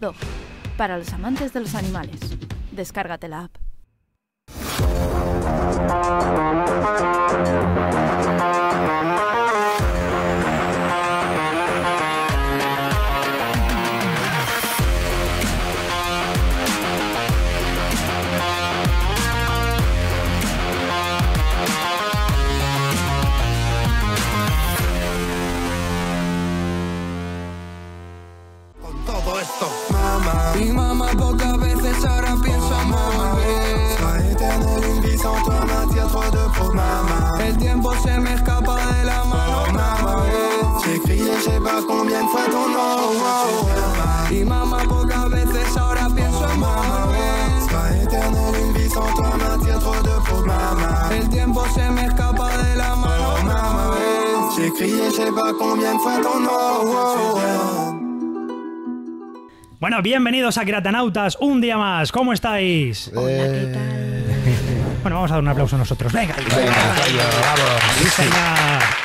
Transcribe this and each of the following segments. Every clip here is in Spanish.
Dog, para los amantes de los animales. Descárgate la app. fue tu no. Y mamá, pocas veces ahora pienso en mamá. Sois éternel, une vie sans toi m'attire trop de problèmes. El tiempo se me escapa de la mano, mamá. J'ai crié, je sais pas combien de fois ton no. Bueno, bienvenidos a Gratanautas, un día más. ¿Cómo estáis? Hola, ¿qué tal? Bueno, vamos a dar un aplauso a nosotros. Venga, venga, venga, venga vamos. Sí.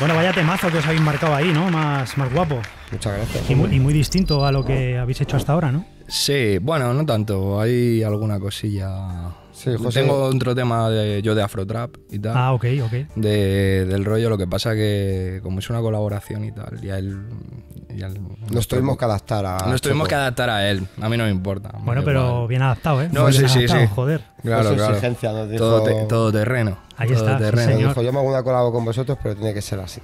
Bueno, vaya temazo que os habéis marcado ahí, ¿no? Más, más guapo. Muchas gracias. Y muy, distinto a lo que habéis hecho hasta ahora, ¿no? Sí, bueno, no tanto. Hay alguna cosilla. Sí, Tengo otro tema de, yo de Afrotrap y tal. Ah, ok, ok. del rollo, lo que pasa que como es una colaboración y tal, ya él... nos tuvimos que adaptar a... Nos tuvimos que adaptar a él, a mí no me importa. Bueno, pero bien adaptado, ¿eh? No, sí, sí, Joder. Claro, claro. todo terreno. Ahí está. Dijo, yo me hago una colaboro con vosotros, pero tiene que ser así.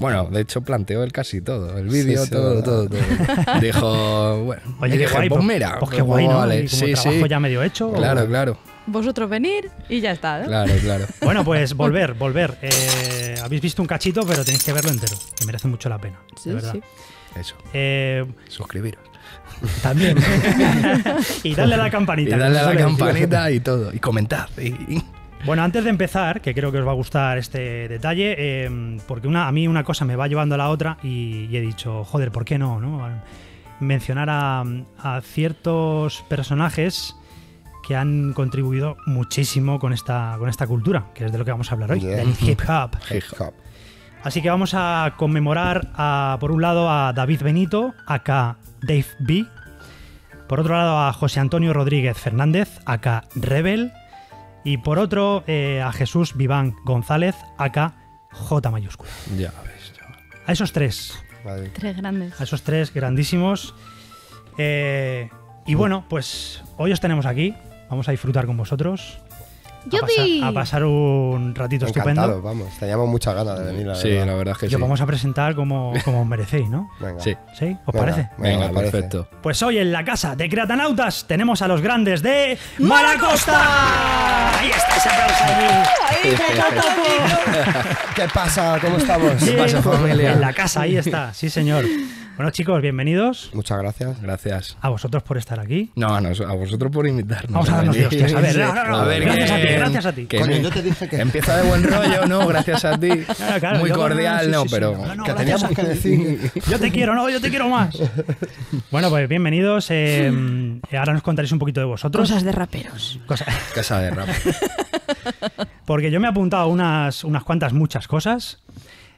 Bueno, de hecho planteó el casi todo, el vídeo, todo, todo, todo, Dijo, bueno, oye, qué guay, pues, pues, mira, pues qué guay, oh, ¿no? Vale, como sí, trabajo ya medio hecho. Claro, claro. Vosotros venir y ya está, ¿no? ¿eh? Claro, claro. Bueno, pues volver, volver. Eh, habéis visto un cachito, pero tenéis que verlo entero, que merece mucho la pena. de verdad. Eso. Eh, Suscribiros. También. y darle a la campanita. Y darle a la campanita y todo. Y comentad. Y... Bueno, antes de empezar, que creo que os va a gustar este detalle, em, porque a mí una cosa me va llevando a la otra y, he dicho, joder, ¿por qué no? Mencionar a, ciertos personajes que han contribuido muchísimo con esta, cultura, que es de lo que vamos a hablar hoy, del hip hop. Así que vamos a conmemorar, por un lado, a David Benito, acá Dave B. Por otro lado, a José Antonio Rodríguez Fernández, acá Rebel y por otro eh, a Jesús Viván González, acá J mayúscula. Ya veis, A esos tres. Vale. Tres grandes. A esos tres grandísimos. Eh, y bueno, pues hoy os tenemos aquí. Vamos a disfrutar con vosotros a pasar, a pasar, un ratito Encantado, estupendo. vamos. Teníamos muchas ganas de venir. La sí, la verdad es que Y sí. vamos a presentar como, como merecéis, ¿no? Venga. Sí. ¿Sí? ¿Os parece? Venga, perfecto. Pues hoy en la casa de Cratanautas tenemos a los grandes de Maracosta. Ahí está ese aplauso ahí. ¿Qué pasa? ¿Cómo estamos? ¿Qué pasa, familia? En la casa, ahí está. Sí, señor. Bueno, chicos, bienvenidos. Muchas gracias. Gracias. A vosotros por estar aquí. No, no a vosotros por invitarnos. Vamos a darnos dios, A ver, a ver gracias, a ti, gracias a ti, Empieza de buen rollo, ¿no? Gracias a ti. Muy cordial, no, pero... que teníamos que decir... Yo te quiero, no, yo te quiero más. Bueno, pues bienvenidos. Eh, eh, ahora nos contaréis un poquito de vosotros. Cosas de raperos. Cosa... de raperos. Porque yo me he apuntado unas, unas cuantas, muchas cosas.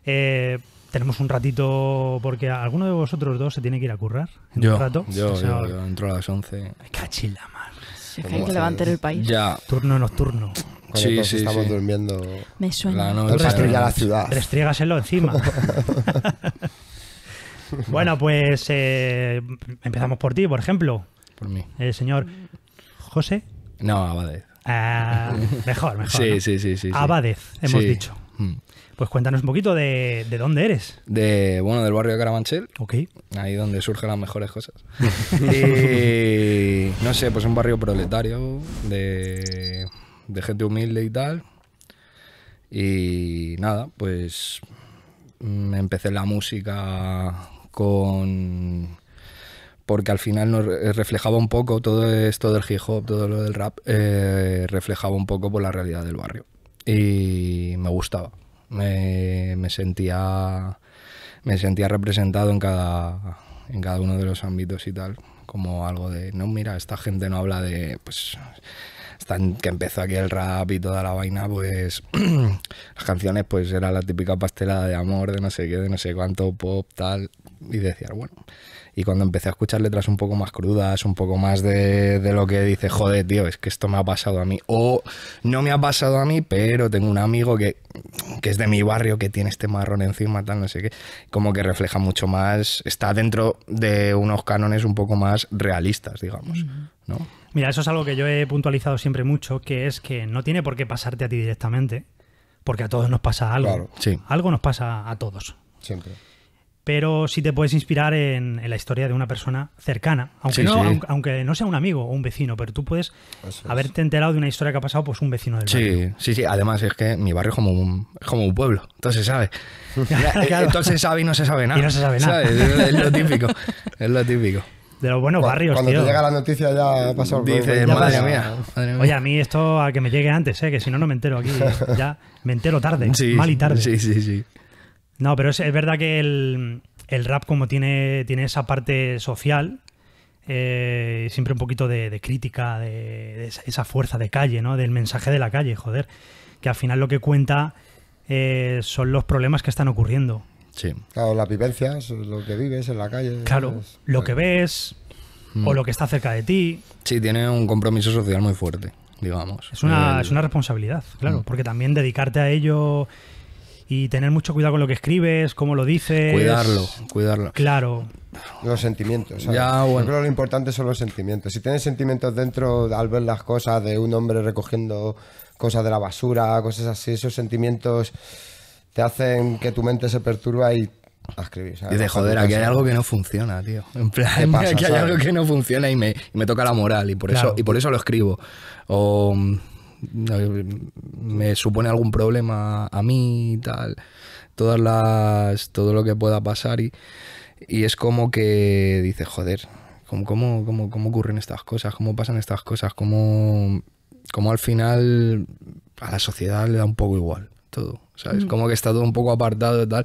Eh, tenemos un ratito, porque alguno de vosotros dos se tiene que ir a currar. En yo, un rato. Yo, yo, entro a las 11. Es que hay que levantar el país. Ya. Turno nocturno. Sí, sí, estamos durmiendo. Me suena. La la ciudad. Restriégaselo encima. bueno, pues eh, empezamos por ti, por ejemplo. Por mí. El eh, señor José. No, Abadez. Ah, mejor, mejor. Sí, sí, sí, sí. Abadez, hemos dicho. Sí. Mm. Pues cuéntanos un poquito de, dónde eres. De, bueno, del barrio de Carabanchel. Ok. Ahí donde surgen las mejores cosas. y no sé, pues un barrio proletario de, gente humilde y tal. Y nada, pues empecé la música con porque al final nos reflejaba un poco todo esto del hip hop, todo lo del rap, eh, reflejaba un poco la realidad del barrio. Y me gustaba me sentía me sentía representado en cada en cada uno de los ámbitos y tal como algo de no mira esta gente no habla de pues que empezó aquí el rap y toda la vaina pues las canciones pues era la típica pastelada de amor de no sé qué de no sé cuánto pop tal y decía bueno y cuando empecé a escuchar letras un poco más crudas, un poco más de, lo que dice, joder, tío, es que esto me ha pasado a mí. O no me ha pasado a mí, pero tengo un amigo que, es de mi barrio, que tiene este marrón encima, tal, no sé qué. Como que refleja mucho más, está dentro de unos cánones un poco más realistas, digamos. ¿no? Mira, eso es algo que yo he puntualizado siempre mucho, que es que no tiene por qué pasarte a ti directamente, porque a todos nos pasa algo. Claro, sí. Algo nos pasa a todos. Siempre pero sí te puedes inspirar en, la historia de una persona cercana, aunque, no, Aunque, no sea un amigo o un vecino, pero tú puedes haberte enterado de una historia que ha pasado pues un vecino del sí, barrio. Sí, sí, además es que mi barrio es como un, como un pueblo, entonces sabe. Eh, claro. Entonces sabe y no se sabe nada. Y no se sabe nada. Es lo típico, es lo típico. De los buenos barrios, cuando te llega la noticia ya ha pasado. Dices, madre, Mía, Oye, a mí esto a que me llegue antes, ¿eh? que si no, no me entero aquí. ya me entero tarde, mal y tarde. Sí, sí, sí. No, pero es, verdad que el, rap, como tiene, tiene esa parte social, eh, siempre un poquito de, crítica, de, esa fuerza de calle, ¿no? Del mensaje de la calle, joder. Que al final lo que cuenta eh, son los problemas que están ocurriendo. Sí. Claro, las vivencias, lo que vives en la calle. Claro, lo que ves o mm. lo que está cerca de ti. Sí, tiene un compromiso social muy fuerte, digamos. Es una, responsabilidad, claro, mm. porque también dedicarte a ello y tener mucho cuidado con lo que escribes, cómo lo dices. Cuidarlo, cuidarlo. Claro. Los sentimientos. Ya, bueno. Yo creo que lo importante son los sentimientos. Si tienes sentimientos dentro al ver las cosas de un hombre recogiendo cosas de la basura, cosas así, esos sentimientos te hacen que tu mente se perturba y a Y de joder, aquí hay algo que no funciona, tío. En plan, aquí hay algo que no funciona y me, toca la moral y por, eso, y por eso lo escribo. O me supone algún problema a mí y tal, todas las, todo lo que pueda pasar y, es como que dices, joder, ¿cómo, ocurren estas cosas? ¿Cómo pasan estas cosas? ¿Cómo, al final a la sociedad le da un poco igual todo? ¿Sabes? Mm. Como que está todo un poco apartado y tal.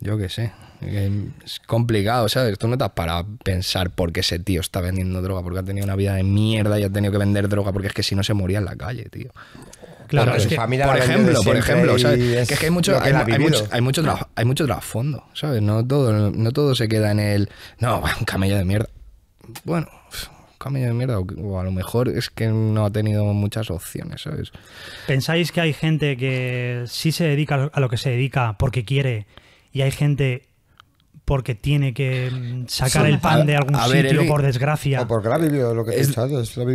Yo qué sé, es complicado, ¿sabes? Tú no estás para pensar por qué ese tío está vendiendo droga, porque ha tenido una vida de mierda y ha tenido que vender droga, porque es que si no se moría en la calle, tío. Claro, por, es por ejemplo, por ejemplo, ¿sabes? Es que, hay mucho, hay, mucho, trabajo, trasfondo, ¿sabes? No todo, no se queda en el, no, un camello de mierda. Bueno, un camello de mierda, o a lo mejor es que no ha tenido muchas opciones, ¿sabes? ¿Pensáis que hay gente que sí se dedica a lo que se dedica porque quiere y hay gente porque tiene que mm, sacar el pan de algún sitio, por desgracia. O porque lo lo que es, lo ha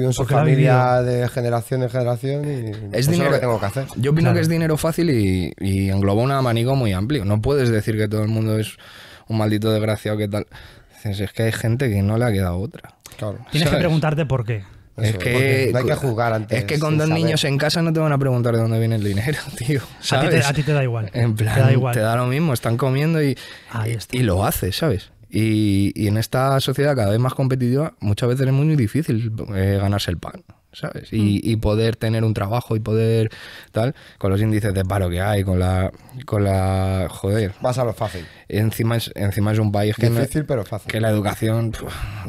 en su familia de generación en generación y es dinero, lo que tengo que hacer. Yo opino que es dinero fácil y, engloba un abanico muy amplio. No puedes decir que todo el mundo es un maldito desgraciado que tal. Es que hay gente que no le ha quedado otra. Claro. Tienes que preguntarte por qué es que, hay que jugar Es que con dos niños en casa no te van a preguntar de dónde viene el dinero, tío. A, ti te, da igual. En plan, te da, lo mismo, están comiendo y, y, lo haces, ¿sabes? Y, y, en esta sociedad cada vez más competitiva, muchas veces es muy difícil eh, ganarse el pan. ¿sabes? Mm. Y, poder tener un trabajo y poder tal, con los índices de paro que hay, con la. Con la joder. Vas a lo fácil. Encima es, encima es un país que. Difícil, pero fácil. Que la educación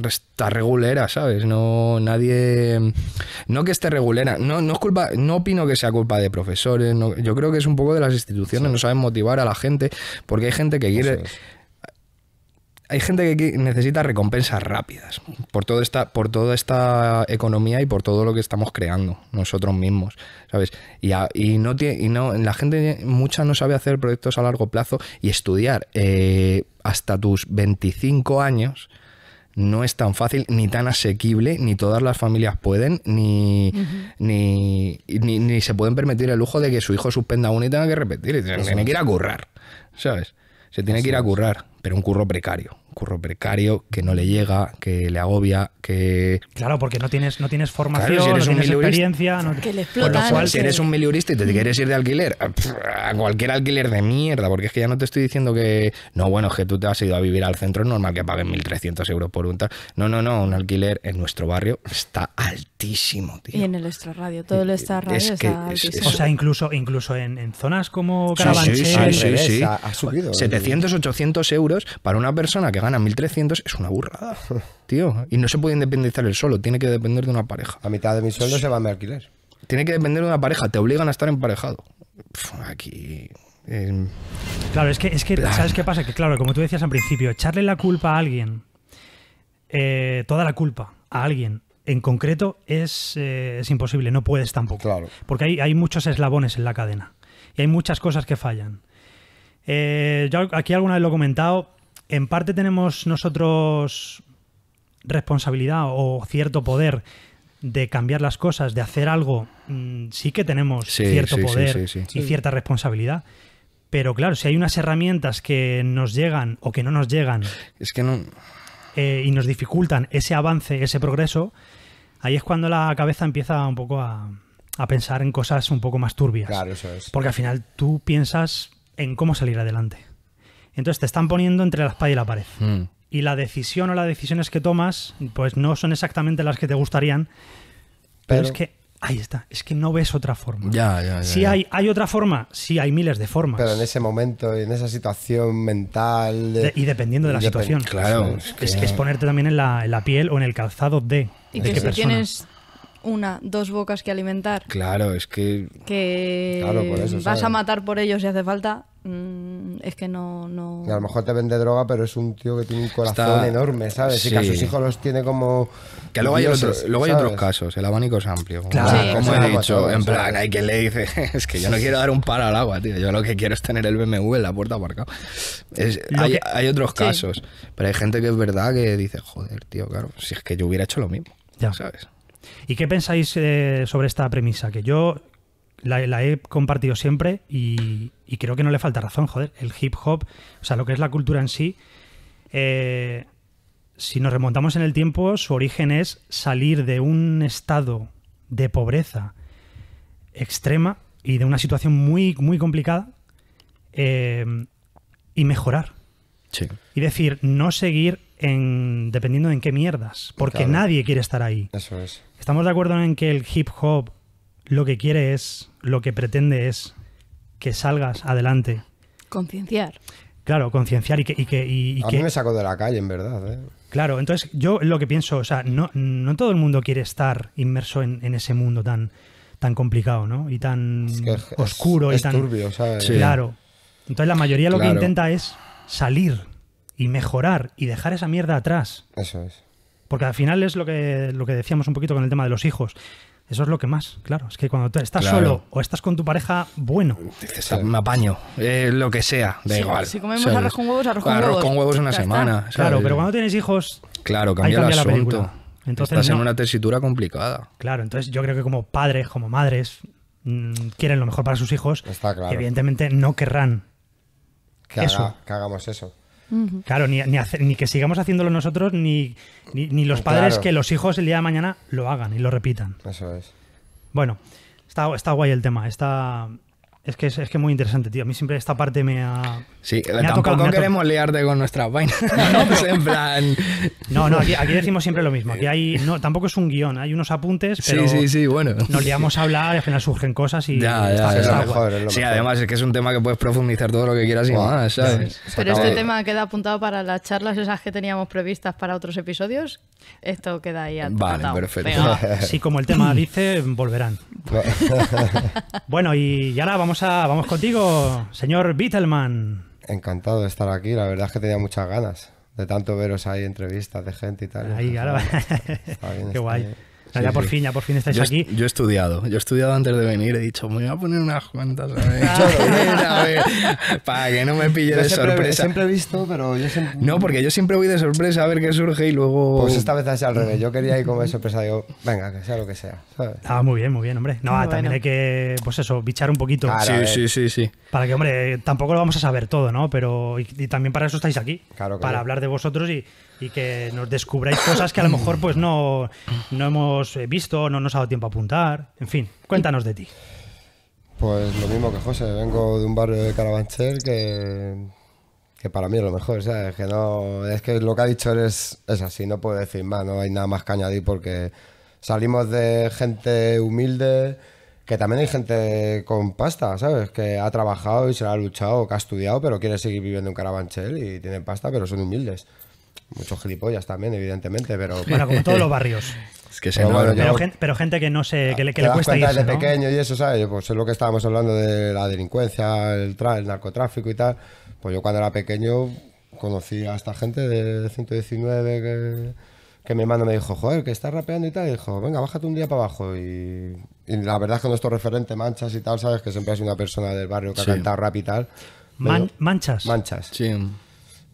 está regulera, ¿sabes? No, nadie. No que esté regulera. No, no es culpa. No opino que sea culpa de profesores. yo creo que es un poco de las instituciones. No saben motivar a la gente porque hay gente que quiere hay gente que necesita recompensas rápidas por, toda esta, por toda esta economía y por todo lo que estamos creando nosotros mismos, ¿sabes? Y, no tiene, y no, la gente mucha no sabe hacer proyectos a largo plazo y estudiar eh, hasta tus 25 años no es tan fácil ni tan asequible, ni todas las familias pueden, ni, ni, ni, se pueden permitir el lujo de que su hijo suspenda uno y tenga que repetir. Se tiene, que ir a currar, ¿sabes? Se tiene que ir a currar pero un curro precario. Un curro precario que no le llega, que le agobia, que. Claro, porque no tienes, no tienes formación, no tienes experiencia. Que le lo cual, si eres un miliurista y te quieres ir de alquiler, a cualquier alquiler de mierda, porque es que ya no te estoy diciendo que. No, bueno, que tú te has ido a vivir al centro, es normal que paguen 1.300 euros por un tal. No, no, no, un alquiler en nuestro barrio está altísimo, tío. Y en el extrarradio, todo el extrarradio está altísimo. o sea, incluso, incluso en, zonas como Carabanchel. Sí, sí, ha subido. 700, ¿eh? 800 euros para una persona que gana 1.300 es una burrada, tío. Y no se puede independizar el solo, tiene que depender de una pareja. A mitad de mi sueldo se va a mi alquiler. Tiene que depender de una pareja, te obligan a estar emparejado. aquí... Em, claro, es que, es que ¿sabes qué pasa? Que claro, como tú decías al principio, echarle la culpa a alguien, eh, toda la culpa a alguien en concreto es, eh, imposible, no puedes tampoco. Claro. Porque hay muchos eslabones en la cadena y hay muchas cosas que fallan. Eh, yo aquí alguna vez lo he comentado. En parte tenemos nosotros responsabilidad o cierto poder de cambiar las cosas, de hacer algo. Mm, sí que tenemos cierto poder y cierta responsabilidad. Pero claro, si hay unas herramientas que nos llegan o que no nos llegan. Eh, y nos dificultan ese avance, ese progreso, ahí es cuando la cabeza empieza un poco a, a pensar en cosas un poco más turbias. Claro, eso es. Porque al final tú piensas en cómo salir adelante. Entonces te están poniendo entre la espada y la pared. Hmm. Y la decisión o las decisiones que tomas, pues no son exactamente las que te gustarían. Pero, es que ahí está, es que no ves otra forma. Ya, ya, Si hay, hay otra forma, sí hay miles de formas. Pero en ese momento, y en esa situación mental. y dependiendo de la situación. Claro. Es, ponerte también en la, piel o en el calzado de. Y que si tienes una, dos bocas que alimentar. Claro, es que. vas a matar por ellos si hace falta. Mm, es que no, no. A lo mejor te vende droga, pero es un tío que tiene un corazón enorme, ¿sabes? Y que a sus hijos los tiene como. Que luego, hay, otros casos, el abanico es amplio. como he dicho, en plan, hay quien le dice, es que yo no quiero dar un par al agua, tío. Yo lo que quiero es tener el BMW en la puerta aparcado. hay, hay, otros casos, pero hay gente que es verdad que dice, joder, tío, claro, si es que yo hubiera hecho lo mismo, ya. ¿sabes? ¿Y qué pensáis eh, sobre esta premisa? Que yo la, he compartido siempre y, creo que no le falta razón, joder. El hip hop, o sea, lo que es la cultura en sí, eh, si nos remontamos en el tiempo, su origen es salir de un estado de pobreza extrema y de una situación muy, muy complicada eh, y mejorar. Y decir, no seguir dependiendo en qué mierdas, porque nadie quiere estar ahí. Estamos de acuerdo en que el hip hop lo que quiere es, lo que pretende es que salgas adelante. Concienciar. Claro, concienciar y que... Y me saco de la calle, en verdad. ¿eh? Claro, entonces yo lo que pienso, o sea, no, no todo el mundo quiere estar inmerso en, ese mundo tan, tan complicado, ¿no? Y tan oscuro es, y tan... turbio, Claro. Entonces la mayoría lo que intenta es salir y mejorar y dejar esa mierda atrás. Eso es. Porque al final es lo que, lo que decíamos un poquito con el tema de los hijos. Eso es lo que más, claro. Es que cuando estás solo o estás con tu pareja, bueno. Dices, me apaño, eh, lo que sea, da igual. Si comemos arroz con huevos, arroz con huevos. con huevos una semana. Claro, pero cuando tienes hijos, claro, cambia, el asunto. Entonces, estás en una tesitura complicada. Claro, entonces yo creo que como padres, como madres, mm, quieren lo mejor para sus hijos. Está Evidentemente no querrán que hagamos eso. Claro, ni, que sigamos haciéndolo nosotros, ni, ni, los padres que los hijos el día de mañana lo hagan y lo repitan. Eso es. Bueno, está, está guay el tema. Está, es que es, es, muy interesante, tío. A mí siempre esta parte me ha. Sí, tampoco queremos liarte con nuestras vainas. No, no No, no, aquí, decimos siempre lo mismo. Aquí hay. No, tampoco es un guión, hay unos apuntes, pero. Sí, sí, sí, bueno. Nos liamos a hablar y al final surgen cosas y. Ya, sí, además es que es un tema que puedes profundizar todo lo que quieras Pero este tema queda apuntado para las charlas esas que teníamos previstas para otros episodios. Esto queda ahí Vale, perfecto. Sí, como el tema dice, volverán. bueno, y ya vamos a vamos contigo, señor Bittelman. Encantado de estar aquí, la verdad es que tenía muchas ganas de tanto veros ahí entrevistas de gente y tal. Ahí, ahora Qué guay. O ya por fin, ya por fin estáis aquí. Yo he estudiado, yo he estudiado antes de venir, he dicho, me voy a poner unas cuantas a para que no me pille de sorpresa. Siempre he visto, pero yo siempre... No, porque yo siempre voy de sorpresa a ver qué surge y luego... Pues esta vez sido al revés, yo quería ir como de sorpresa, digo, venga, que sea lo que sea. Ah, muy bien, muy bien, hombre. No, también hay que, pues eso, bichar un poquito. sí, eh. sí, sí, sí. Para que, hombre, tampoco lo vamos a saber todo, ¿no? Pero, y, también para eso estáis aquí. claro. Para hablar de vosotros y y que nos descubráis cosas que a lo mejor pues no, hemos eh, visto, no nos ha dado tiempo a apuntar. En fin, cuéntanos de ti. Pues lo mismo que José, vengo de un barrio de Carabanchel que, para mí es lo mejor, Que no, es que lo que ha dicho es, así, no puedo decir más, no hay nada más que añadir porque salimos de gente humilde, que también hay gente con pasta, ¿sabes? Que ha trabajado y se ha luchado, que ha estudiado, pero quiere seguir viviendo en Carabanchel y tiene pasta, pero son humildes. Muchos gilipollas también, evidentemente, pero. Bueno, como todos los barrios. Es que pero, gente, pero, gente, que no sé que le, cuesta irse. pequeño y eso, ¿sabes? Pues es lo que estábamos hablando de la delincuencia, el, el narcotráfico y tal. Pues yo cuando era pequeño conocí a esta gente de 119 que, mi hermano me dijo, joder, que estás rapeando y tal. Y dijo, venga, bájate un día para abajo. Y, la verdad es que nuestro referente, Manchas y tal, ¿sabes? Que siempre ha sido una persona del barrio que ha cantado rap y tal. manchas. Manchas. Sí.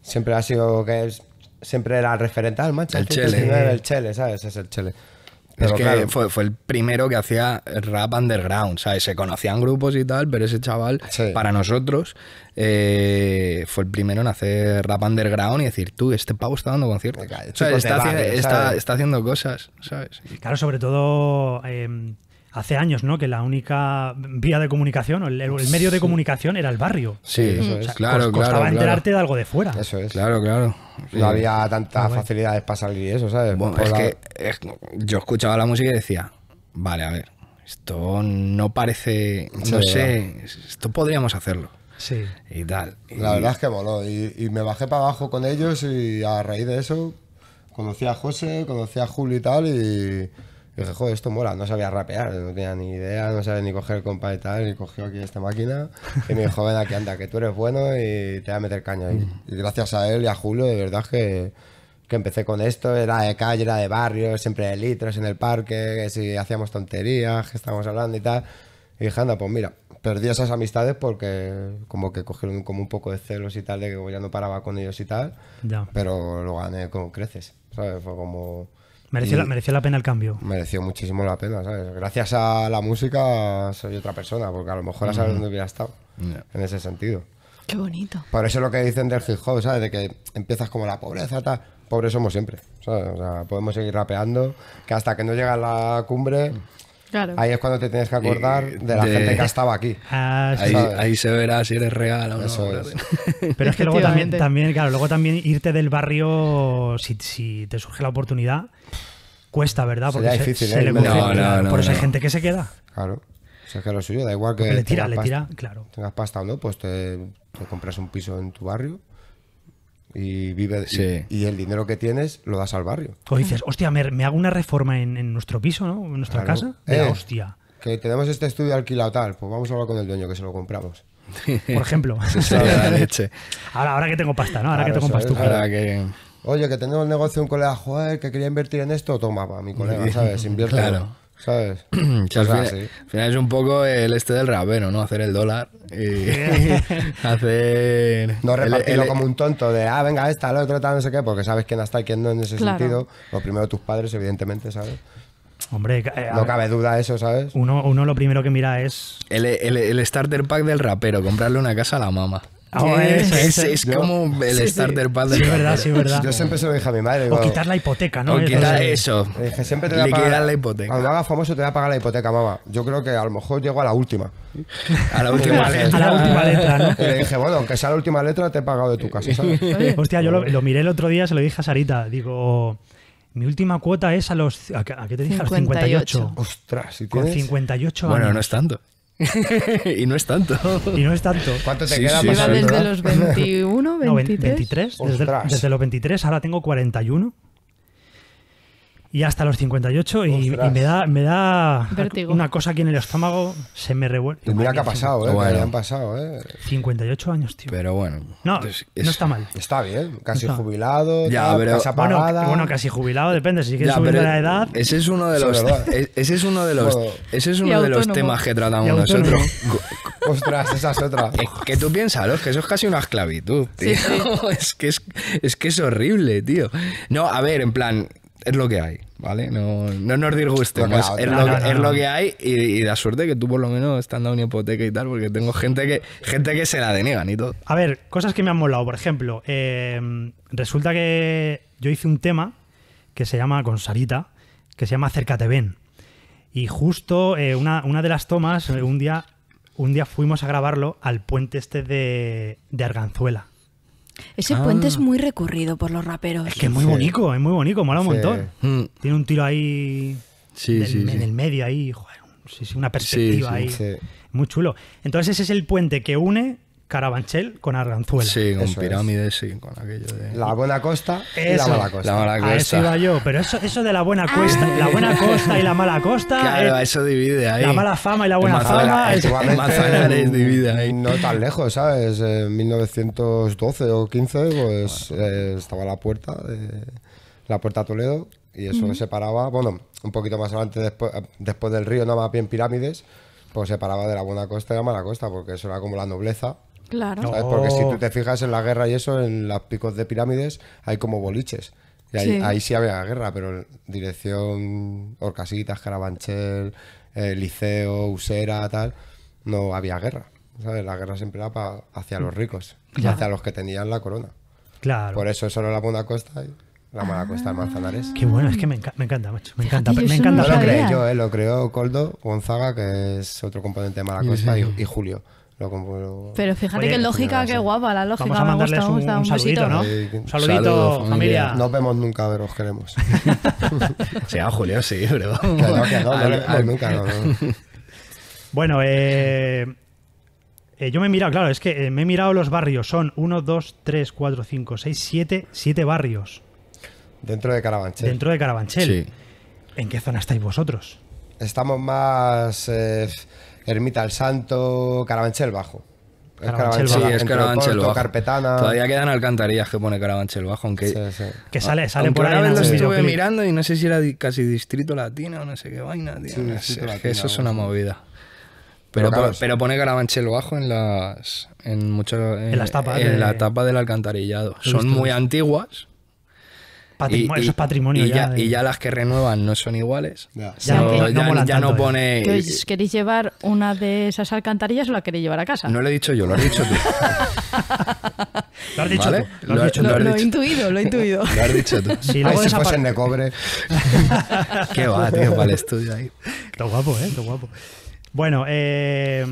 Siempre ha sido que es siempre era referente al ah, macho. El Chele. el Chele, ¿sabes? Es el Chele. es que fue, el primero que hacía rap underground, ¿sabes? Se conocían grupos y tal, pero ese chaval, para nosotros, eh, fue el primero en hacer rap underground y decir, tú, este pavo está dando conciertos. Está, haciendo cosas, ¿sabes? Claro, sobre todo... Em, hace años, ¿no? Que la única vía de comunicación o el, medio de comunicación era el barrio. Sí, eso claro, costaba enterarte de algo de fuera. Eso es. Claro, claro. No había tantas ah, facilidades para salir y eso, ¿sabes? Bueno, es que yo escuchaba la música y decía, vale, a ver, esto no parece, no sé, esto podríamos hacerlo. Sí. Y tal. La verdad es que voló. Y, me bajé para abajo con ellos y a raíz de eso conocí a José, conocí a Julio y tal y y dije, joder, esto mola, no sabía rapear, no tenía ni idea, no sabía ni coger el compa y tal, y cogió aquí esta máquina y me dijo, ven aquí, anda, que tú eres bueno y te voy a meter caña. Y, y mm. gracias a él y a Julio, de verdad que, que, empecé con esto, era de calle, era de barrio, siempre de litros en el parque, que si hacíamos tonterías, que estábamos hablando y tal. Y dije, anda, pues mira, perdí esas amistades porque como que cogieron como un poco de celos y tal, de que ya no paraba con ellos y tal, pero lo gané con creces, ¿sabes? Fue como... Mereció la, pena el cambio. Mereció muchísimo la pena, ¿sabes? Gracias a la música soy otra persona, porque a lo mejor a saber mm. dónde hubiera estado, en ese sentido. Qué bonito. Por eso es lo que dicen del hip hop, ¿sabes? De que empiezas como la pobreza, tal. Pobres somos siempre, ¿sabes? O sea, podemos seguir rapeando, que hasta que no llega la cumbre... Mm. Ahí es cuando te tienes que acordar de la gente que estaba aquí. Ah, ahí, se verá si eres real o no. Pero es que luego también, claro, luego también irte del barrio, si, te surge la oportunidad, cuesta, ¿verdad? Porque Sería difícil, ¿eh? Por eso hay gente que se queda. Claro. O sea, que lo suyo, da igual que. le tira, le tira, claro. Tengas pasta o no, pues te compras un piso en tu barrio y vive y, el dinero que tienes lo das al barrio. Tú dices, hostia, me, hago una reforma en, nuestro piso, ¿no? En nuestra casa. Eh, hostia. Que tenemos este estudio alquilado tal, pues vamos a hablar con el dueño que se lo compramos. Por ejemplo. Ahora, ahora que tengo pasta, ¿no? Ahora que tengo pasta Ahora Oye, que tenemos el negocio de un colega, joder, que quería invertir en esto, tomaba mi colega, ¿sabes? Invierte. Claro. ¿sabes? al, final, es un poco el este del rapero, ¿no? Hacer el dólar y hacer... No repartirlo como un tonto de, ah, venga, esta, la otra, tal, no sé qué, porque sabes quién está y quién no en ese sentido. O primero tus padres, evidentemente, ¿sabes? Hombre, eh, no cabe duda eso, ¿sabes? Uno, uno lo primero que mira es... El, el starter pack del rapero, comprarle una casa a la mamá. Ah, es, como el starter sí. pack Sí, verdad, verdad. Yo siempre se lo dije a mi madre. o quitar la hipoteca, ¿no? O quitar eso. siempre te a pagar la hipoteca. Cuando hagas famoso te voy a pagar la hipoteca, mamá. Yo creo que a lo mejor llego a la última. A la última letra. A la última letra, ¿no? Y le dije, bueno, aunque sea la última letra, te he pagado de tu casa, Hostia, yo lo, miré el otro día, se lo dije a Sarita. Digo mi última cuota es a los. ¿A qué te dije? A los 58. Ostras, Con 58 años. Bueno, no es tanto. y no es tanto. Y no es tanto. ¿Cuánto te queda sí, desde los 21, 23? 23 desde, los 23, ahora tengo 41 y hasta los 58 y, me da, me da una cosa aquí en el estómago, se me revuelve. mira que ha pasado, eh, han pasado, ¿eh? 58 años, tío. Pero bueno. No, no está mal. Está bien, casi jubilado, ya, pero, bueno, casi jubilado, depende, si quieres subir la edad. Ese es uno de los, e-, ese es uno de los, ese es uno de los temas que tratamos nosotros. Ostras, esa es otra. Es eh, que tú piénsalo, que eso es casi una esclavitud, tío. es, que es que es horrible, tío. No, a ver, en plan, es lo que hay, ¿vale? No, nos disgustemos. es, lo, que hay y, la suerte que tú por lo menos estás dando una hipoteca y tal, porque tengo gente que, gente que se la denegan y todo. A ver, cosas que me han molado. Por ejemplo, eh, resulta que yo hice un tema que se llama, con Sarita, que se llama Acércate Ven. Y justo eh, una, de las tomas, eh, un día, un día fuimos a grabarlo al puente este de, de Arganzuela ese ah. puente es muy recurrido por los raperos. Es que es muy bonito, es muy bonito, mola un montón. Hmm. Tiene un tiro ahí en el medio, ahí, joder, una perspectiva ahí. Muy chulo. Entonces ese es el puente que une Carabanchel con Arganzuela. Sí, con pirámides, sí, con aquello de... La buena costa y la mala costa. eso iba yo, pero eso, eso de la buena ah. costa, la buena costa y la mala costa... Eh, eso divide ahí. La mala fama y la buena fama... divide No tan lejos, ¿sabes? En 1912 o 15, pues eh, estaba la puerta, de, la puerta Toledo, y eso me separaba, bueno, un poquito más adelante, después, después del río, no más bien pirámides, pues separaba de la buena costa y la mala costa, porque eso era como la nobleza Claro. Porque si tú te fijas en la guerra y eso, en los picos de pirámides hay como boliches. Y ahí, sí. había guerra, pero dirección Orcasitas, Carabanchel, eh, Liceo, Usera, tal, no había guerra. La guerra siempre era hacia los ricos hacia los que tenían la corona. Claro. Por eso solo la Buena Costa y la Mala Costa de ah. Manzanares. Qué bueno, es que me, encanta, macho. Me encanta. me encanta. No lo creo yo, eh, lo creó Coldo Gonzaga, que es otro componente de Mala Costa, y Julio. Lo, lo... Pero fíjate Oye, qué pues lógica, qué guapa la lógica. Vamos a mandarles me gusta, un, saludito, ¿no? un saludito, familia. familia. Nos vemos nunca, pero os queremos. Sea Julio sí, pero Que no, que no, no, nunca. No, no. bueno, eh, eh, yo me he mirado, claro, es que eh, me he mirado los barrios. Son 1, 2, 3, 4, 5, 6, 7, 7 barrios. Dentro de Carabanchel. Dentro de Carabanchel. Sí. ¿En qué zona estáis vosotros? Estamos más... Eh, Ermita el Santo, Carabanchel Bajo. Carabanchel Sí, es Carabanchel Bajo. Carpetana. Todavía quedan alcantarillas que pone Carabanchel Bajo, aunque. Que sale, sale por ahí. lo estuve mirando y no sé si era casi Distrito Latino o no sé qué vaina, tío. no sé, eso es una movida. Pero, pero, pone Carabanchel Bajo en las. En, en, las tapas. En la tapa del alcantarillado. Son muy antiguas patrimonio, y, patrimonio. Y ya, y ya las que renuevan no son iguales. Ya, no, ya, no, pone... ¿eh? ¿Queréis llevar una de esas alcantarillas o la queréis llevar a casa? No lo he dicho yo, lo has dicho tú. lo has dicho tú. Lo, has dicho, lo, lo he intuido, lo he intuido. lo has dicho tú. Si, Ay, pasen de cobre. Qué va, tío, para el estudio ahí. guapo, ¿eh? guapo. Bueno, eh...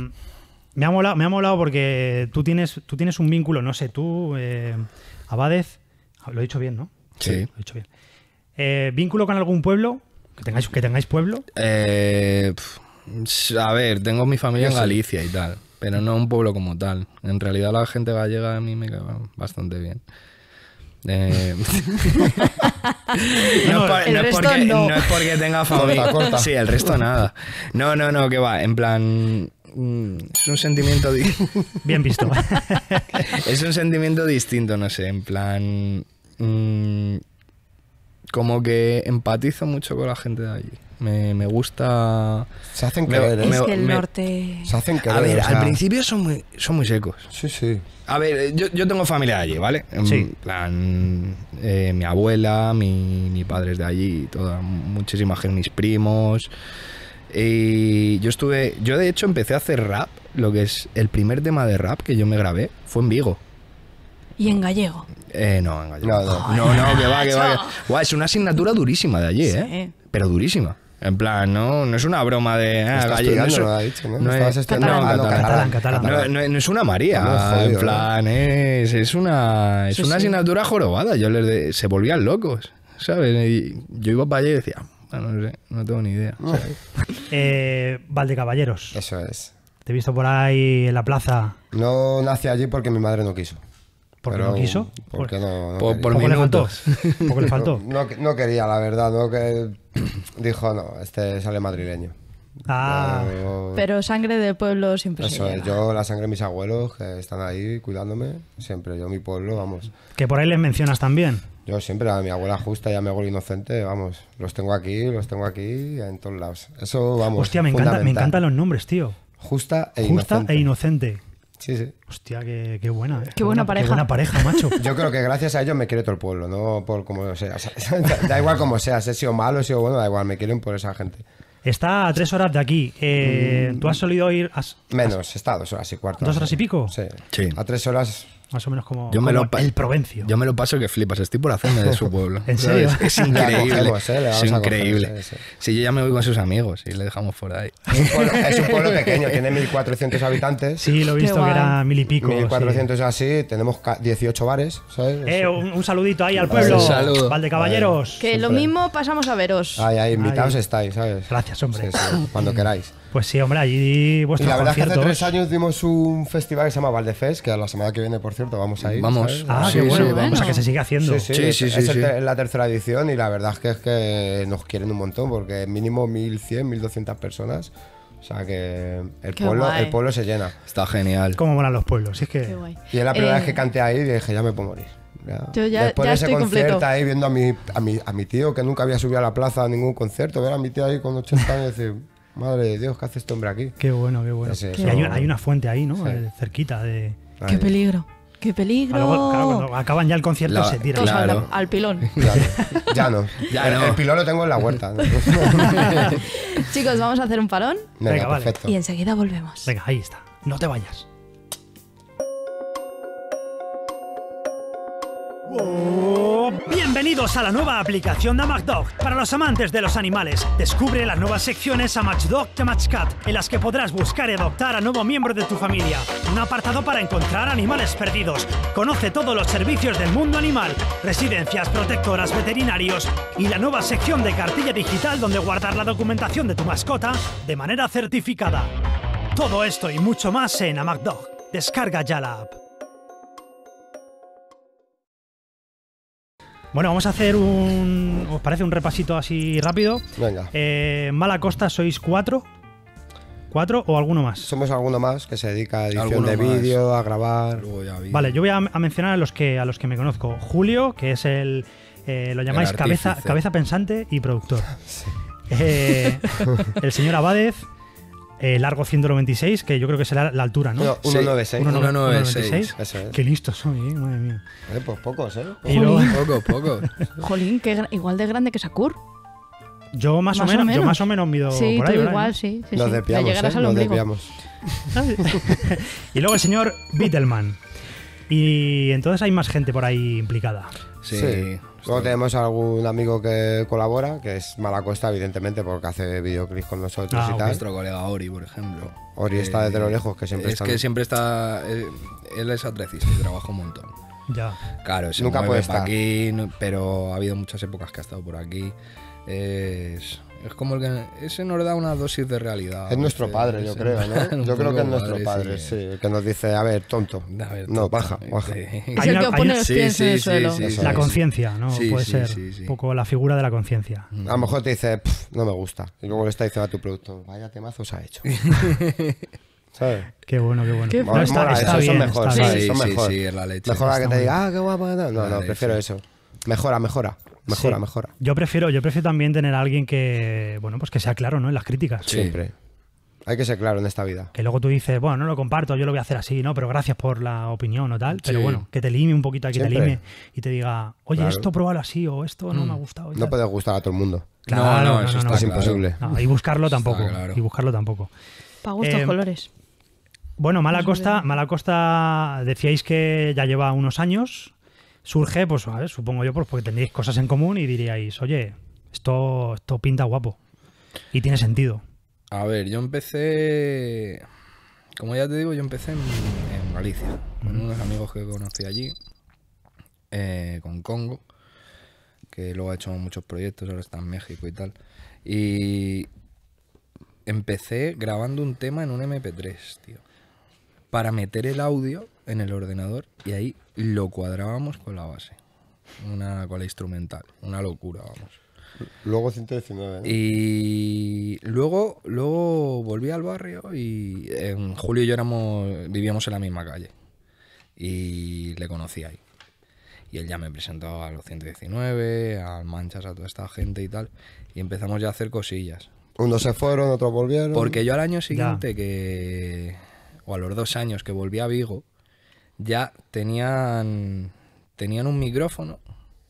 Me ha, molado, me ha molado porque tú tienes, tú tienes un vínculo, no sé, tú, eh, Abadez, lo he dicho bien, ¿no? Sí. bien. Eh, ¿Vínculo con algún pueblo? ¿Que tengáis, que tengáis pueblo? Eh, a ver, tengo mi familia en Galicia y tal, pero no un pueblo como tal. En realidad la gente gallega a mí me cae bastante bien. Eh, no, es porque, tenga familia. Sí, el resto nada. No, no, no, que va. En plan. Es mm, un sentimiento. Bien visto. es un sentimiento distinto, no sé. En plan. Mm, como que empatizo mucho con la gente de allí. Me, gusta. Se hacen ¿eh? es el norte. hacen A ver, al principio son muy, son muy secos. Sí, sí. A ver, eh, yo, tengo familia de allí, ¿vale? En plan, eh, mi abuela, mi, padres padre de allí, toda, muchísima gente, mis primos. Y yo estuve. Yo de hecho empecé a hacer rap. Lo que es el primer tema de rap que yo me grabé fue en Vigo. ¿Y en gallego? Eh, no, en gallego. No, no, que va, que va. Que... Guau, es una asignatura durísima de allí, ¿eh? Pero durísima. En plan, no, no es una broma de. Ah, gallego, no, lo ha dicho, ¿no? no es, catalán, catalán, No, es una María. en plan, es, es una, es una asignatura jorobada. Yo les de, se volvían locos, ¿sabes? Y yo iba para allí y decía, ah, no sé, no tengo ni idea. eh, Caballeros. Eso es. Te he visto por ahí en la plaza. No nací allí porque mi madre no quiso. ¿Por qué no quiso. Porque no, no por, qué le faltó. No, quería, la verdad. que dijo, no, este sale madrileño. Ah. pero sangre de pueblo siempre Eso yo la sangre de mis abuelos que están ahí cuidándome siempre. Yo mi pueblo, vamos. Que por ahí les mencionas también. Yo siempre a mi abuela justa y a mi abuelo inocente, vamos. Los tengo aquí, los tengo aquí, en todos lados. Eso, vamos. Hostia, me, encanta, me encantan los nombres, tío. Justa e inocente. Justa e inocente. Sí, sí. Hostia, qué, qué buena. Eh. Qué buena pareja. una pareja, macho. Yo creo que gracias a ellos me quiere todo el pueblo, no por como sea. da, igual como sea, si he sido malo, he sido bueno, da igual, me quieren por esa gente. Está a tres horas de aquí. Eh, mm. ¿Tú has solido ir? a...? Menos, está a dos horas y cuarto. ¿Dos horas y pico? sí. A tres horas más o menos como, el Provencio. Yo me lo paso que flipas. Estoy por hacerme de su pueblo. ¿En serio? Es, increíble. Es increíble. Si yo ya me voy con sus amigos y le dejamos por ahí. Es un pueblo, pequeño, tiene 1.400 habitantes. Sí, lo he visto que era mil y pico. 1.400 así, tenemos 18 bares. ¿sabes? Eh, un, saludito ahí al pueblo. Un saludo. Valdecaballeros. que lo mismo pasamos a veros. Ahí ahí, invitados estáis, Gracias, hombre. Cuando queráis. Pues sí, hombre, allí vuestros y La verdad es que hace tres años dimos un festival que se llama Valdefest, que la semana que viene, por cierto, vamos a ir. Vamos. Ah, sí, qué bueno. Sí, pues que se sigue haciendo. Sí, sí, sí. es, la tercera edición y la verdad es que, es que nos quieren un montón, porque mínimo 1.100, 1.200 personas. O sea que el pueblo, el pueblo se llena. Está genial. Cómo molan los pueblos. es que... Y es la primera vez eh, que canté ahí y dije, ya me puedo morir. Ya. Yo ya, Después ya de ese estoy concierto ahí viendo a mi, a, mi, a mi tío que nunca había subido a la plaza a ningún concierto, ver a mi tío ahí con 80 años y decir madre de Dios, ¿qué hace este hombre aquí? Qué bueno, qué bueno. hay, una fuente ahí, ¿no? Eh, cerquita de... Qué peligro. ¡Qué peligro! claro, cuando acaban ya el concierto se tiran. Claro. Al, pilón. Claro. Ya, no. El, pilón lo tengo en la huerta. Chicos, vamos a hacer un parón. Venga, vale. perfecto. Y enseguida volvemos. Venga, ahí está. No te vayas. ¡Wow! Bienvenidos a la nueva aplicación de MacDog. para los amantes de los animales. Descubre las nuevas secciones dog y MacCat, en las que podrás buscar y adoptar a nuevo miembro de tu familia. Un apartado para encontrar animales perdidos. Conoce todos los servicios del mundo animal, residencias, protectoras, veterinarios y la nueva sección de cartilla digital donde guardar la documentación de tu mascota de manera certificada. Todo esto y mucho más en AmacDog. Descarga ya la app. Bueno, vamos a hacer un. ¿Os parece un repasito así rápido? Venga. Eh, Malacosta sois cuatro. ¿Cuatro o alguno más? Somos alguno más que se dedica a edición de vídeo, a grabar. Vale, yo voy a, mencionar a los que a los que me conozco. Julio, que es el. Eh, lo llamáis cabeza, cabeza pensante y productor. Eh, el señor Abadez. Eh, largo 196, que yo creo que será la altura, ¿no? 196. 196. Qué listos son, ¿eh? madre pues pocos, ¿eh? Pocos, pocos. Jolín, que igual de grande que Sakur. Yo más, o, menos, yo más o menos mido sí, por ahí, igual, sí, sí, Nos sí. desviamos, ¿eh? Nos y luego el señor Bittelman. Y entonces hay más gente por ahí implicada. sí. Luego tenemos algún amigo que colabora, que es Malacosta, evidentemente, porque hace videoclips con nosotros ah, y tal. Nuestro colega Ori, por ejemplo. Ori eh, está desde lo lejos, que siempre está. Es que siempre está. Eh, él es atrecista y trabaja un montón. Ya. Claro, se Nunca puede estar. aquí, pero ha habido muchas épocas que ha estado por aquí. Es es como el que ese nos da una dosis de realidad. Es nuestro padre, yo creo, ¿no? Yo creo que es nuestro padre, sí, que nos dice, a ver, tonto. no, baja, baja. Sí. Es la conciencia, ¿no? Puede ser un poco la figura de la conciencia. Mm. A lo mejor te dice, no me gusta. Y luego le está diciendo a tu producto, vaya temazos ha hecho. ¿Sabes? Qué bueno, qué bueno. Qué está, eso, son mejor, Sí, son mejor. Mejor que te diga, ah, qué guapo no, no prefiero eso. Mejora, mejora. Mejora, mejora. Yo prefiero, yo prefiero también tener a alguien que, bueno, pues que sea claro, ¿no? En las críticas. Siempre. Hay que ser claro en esta vida. Que luego tú dices, bueno, no lo comparto, yo lo voy a hacer así, ¿no? Pero gracias por la opinión o tal. Pero bueno, que te lime un poquito, aquí te lime y te diga, oye, esto probalo así o esto no mm. me ha gustado. No puede gustar a todo el mundo. Claro, no, no, eso es imposible. y buscarlo tampoco. Y buscarlo tampoco. Para gustos eh, colores. Bueno, mala pues Malacosta decíais que ya lleva unos años surge, pues a ver, supongo yo, pues porque tendréis cosas en común y diríais, oye, esto, esto pinta guapo y tiene sentido. A ver, yo empecé, como ya te digo, yo empecé en, Galicia, con unos amigos que conocí allí, eh, con Congo, que luego ha hecho muchos proyectos, ahora está en México y tal. Y empecé grabando un tema en un MP3, tío, para meter el audio en el ordenador y ahí lo cuadrábamos con la base, una con la instrumental, una locura, vamos. Luego 119. Y luego, luego volví al barrio y en Julio y yo éramos, vivíamos en la misma calle. Y le conocí ahí. Y él ya me presentó a los 119, al Manchas, a toda esta gente y tal. Y empezamos ya a hacer cosillas. Unos se fueron, otros volvieron. Porque yo al año siguiente que. o a los dos años que volví a Vigo ya tenían, tenían un micrófono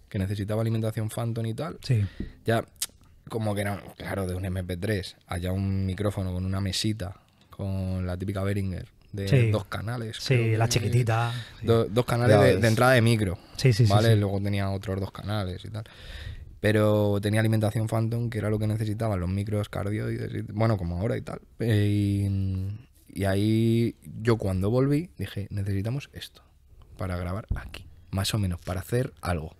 que necesitaba alimentación Phantom y tal. Sí. Ya, como que era, claro, de un MP3 allá un micrófono con una mesita, con la típica Behringer, de dos canales. Sí, la chiquitita. Dos canales de, entrada de micro. Sí, sí, ¿vale? sí. Luego tenía otros dos canales y tal. Pero tenía alimentación Phantom, que era lo que necesitaban los micros cardioides, y, bueno, como ahora y tal. Eh, y, y ahí yo cuando volví dije, necesitamos esto para grabar aquí, más o menos, para hacer algo.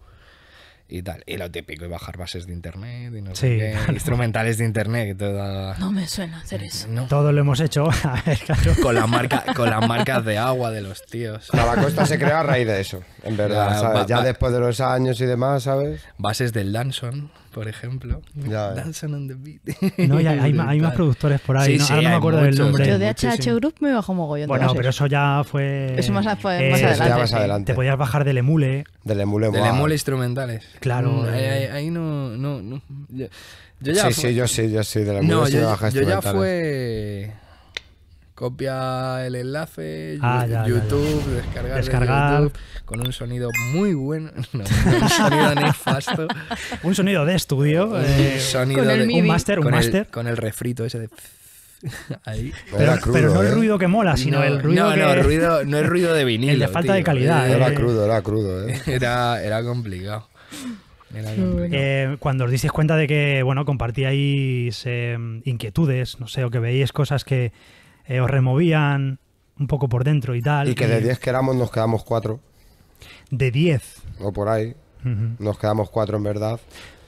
Y tal, y lo típico, y bajar bases de internet, instrumentales de internet y No me suena hacer eso. Todo lo hemos hecho, Con, la marca, con las marcas de agua de los tíos. La costa se creó a raíz de eso, en verdad, ya, después de los años y demás, ¿sabes? Bases del Danson por ejemplo. Ya, Dancing on the Beat. No, hay, hay, más productores por ahí. Ahora no me acuerdo del nombre. Yo de HH Group me bajó mogollón. Bueno, pero eso ya fue. Eso más, eh, más, adelante. Te podías bajar del Emule. Del Emule, Del Emule instrumentales. Claro. Mm, eh. ahí, no. no, no. Yo, ya sí, sí, yo sí, yo sí, No, yo, yo ya fue. Copia el enlace, ah, YouTube, descargar, con un sonido muy bueno, un sonido nefasto. un sonido de estudio. Un eh, sonido con el de, un máster, Con el refrito ese de... Pero, no el ¿eh? ruido que mola, sino el ruido. No, no, es ruido de vinilo. El de falta de eh. calidad. Era crudo, era crudo. Era, complicado. cuando os disteis cuenta de que bueno compartíais em, inquietudes, no sé, o que veíais cosas que, eh, os removían un poco por dentro y tal. Y que de 10 que éramos nos quedamos 4. De 10. O por ahí. Nos quedamos 4 en verdad.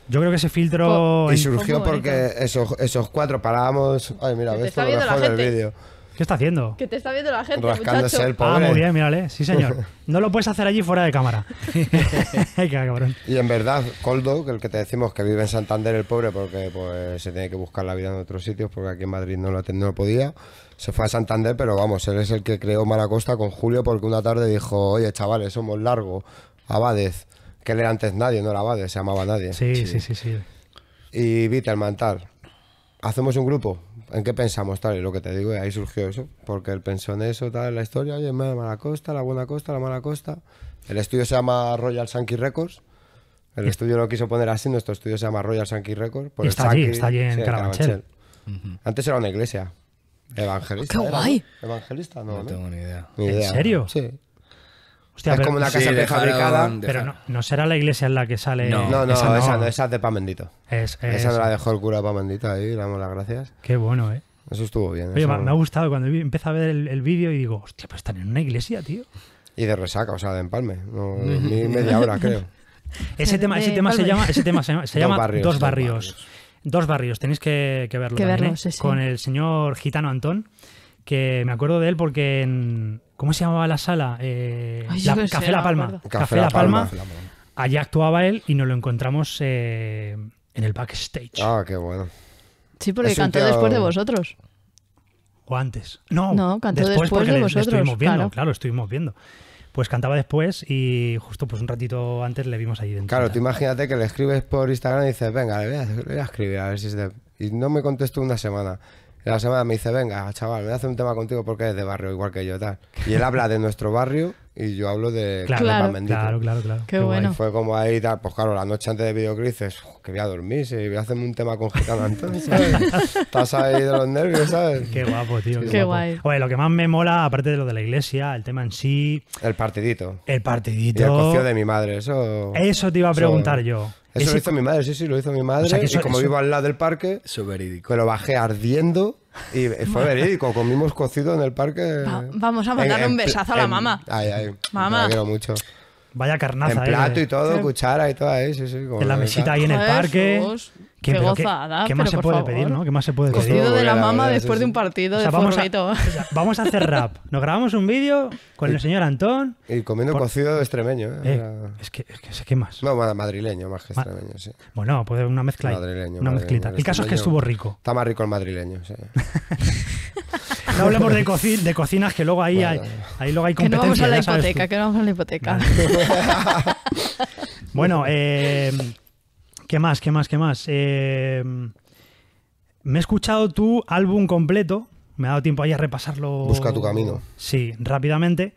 Yo creo que ese filtro... y surgió porque esos, esos cuatro parábamos... Ay, mira, ves todo mejor del vídeo. ¿Qué está haciendo? Que te está viendo la gente, muchacho. el ah, pobre. Ah, muy bien, mírale. Sí, señor. No lo puedes hacer allí fuera de cámara. Y en verdad, Coldo, que el que te decimos que vive en Santander el pobre porque pues, se tiene que buscar la vida en otros sitios porque aquí en Madrid no lo, no lo podía se fue a Santander, pero vamos, él es el que creó Malacosta con Julio porque una tarde dijo, oye chavales, somos largo, Abadez, que él era antes nadie, no era Abadez, se llamaba nadie. Sí, sí, sí, sí. Y Vitelman, Mantar. hacemos un grupo, ¿en qué pensamos? Tal, y lo que te digo, ahí surgió eso, porque él pensó en eso, tal, en la historia, oye, Malacosta, la buena costa, la mala costa. El estudio se llama Royal Sankey Records. El estudio lo quiso poner así, nuestro estudio se llama Royal Sankey Records. está, allí, está allí en Carabanchel. Antes era una iglesia, Evangelista. ¡Qué guay! Evangelista, no. No tengo ni idea. ¿En serio? Sí. Hostia, es como una casa de prefabricada. pero no, no, será la iglesia en la que sale. No, no, no esa, es de Pamendito esa no la dejó el cura pa Bendito ahí, le damos las gracias. Qué bueno, eh. Eso estuvo bien. Oye, me, ha gustado cuando empiezo a ver el, vídeo y digo, hostia, pues están en una iglesia, tío. Y de resaca, o sea, de empalme. ni media hora, creo. Ese tema, ese tema se llama, ese tema se, llama Dos barrios. Dos barrios, tenéis que, verlo. ¿eh? Con el señor Gitano Antón, que me acuerdo de él porque en... ¿Cómo se llamaba la sala? Café, la, Palma. Café, actuaba él y nos lo encontramos eh, en el backstage. Ah, qué bueno. Sí, porque cantó después de vosotros. O antes. No, cantó después, de vosotros. estuvimos viendo, claro. claro, estuvimos viendo pues cantaba después y justo pues un ratito antes le vimos ahí dentro. Claro, tú imagínate que le escribes por Instagram y dices, venga, le voy a, escribir a ver si es te... Y no me contestó una semana la semana me dice, venga, chaval, me hace un tema contigo porque es de barrio, igual que yo, tal. Y él habla de nuestro barrio y yo hablo de claro, claro, claro, claro, claro. Qué, bueno. fue como ahí, tal, pues claro, la noche antes de videoclip que voy a dormir, si voy a hacerme un tema con Gitano entonces. ¿sabes? Estás ahí de los nervios, ¿sabes? Qué guapo, tío. qué, guay. Oye, lo que más me mola, aparte de lo de la iglesia, el tema en sí... El partidito. El partidito. Y el cocio de mi madre, eso... Eso te iba a preguntar yo. Eso lo hizo mi madre, sí, sí, lo hizo mi madre. O que y como vivo al lado del parque, eso lo bajé ardiendo y fue verídico. Comimos cocido en el parque. vamos a mandarle un besazo a la mamá. Ay, ay. Mamá. Me quiero mucho. Vaya carnaza, En eh. plato y todo, cuchara y todo ahí, sí, sí. En la mesita ahí en el parque. Qué, goza gozada. ¿Qué, más se puede pedir, no? ¿Qué más se puede Cocido de la mama después de un partido de vamos A, vamos a hacer rap. Nos grabamos un vídeo con el señor Antón. Y comiendo cocido extremeño. ¿eh? Eh, es, que, es, que, más? No, madrileño más que extremeño, sí. Bueno, puede una mezcla. Madrileño. Una mezclita. El caso es que estuvo rico. Está más rico el madrileño, sí. no hablemos de, de cocinas que luego ahí, hay, ahí luego hay competencia. Que no vamos a la hipoteca, que no vamos a la hipoteca. bueno, eh ¿Qué más? ¿Qué más? ¿Qué más? Eh, me he escuchado tu álbum completo. Me ha dado tiempo ahí a repasarlo. Busca tu camino. Sí, rápidamente.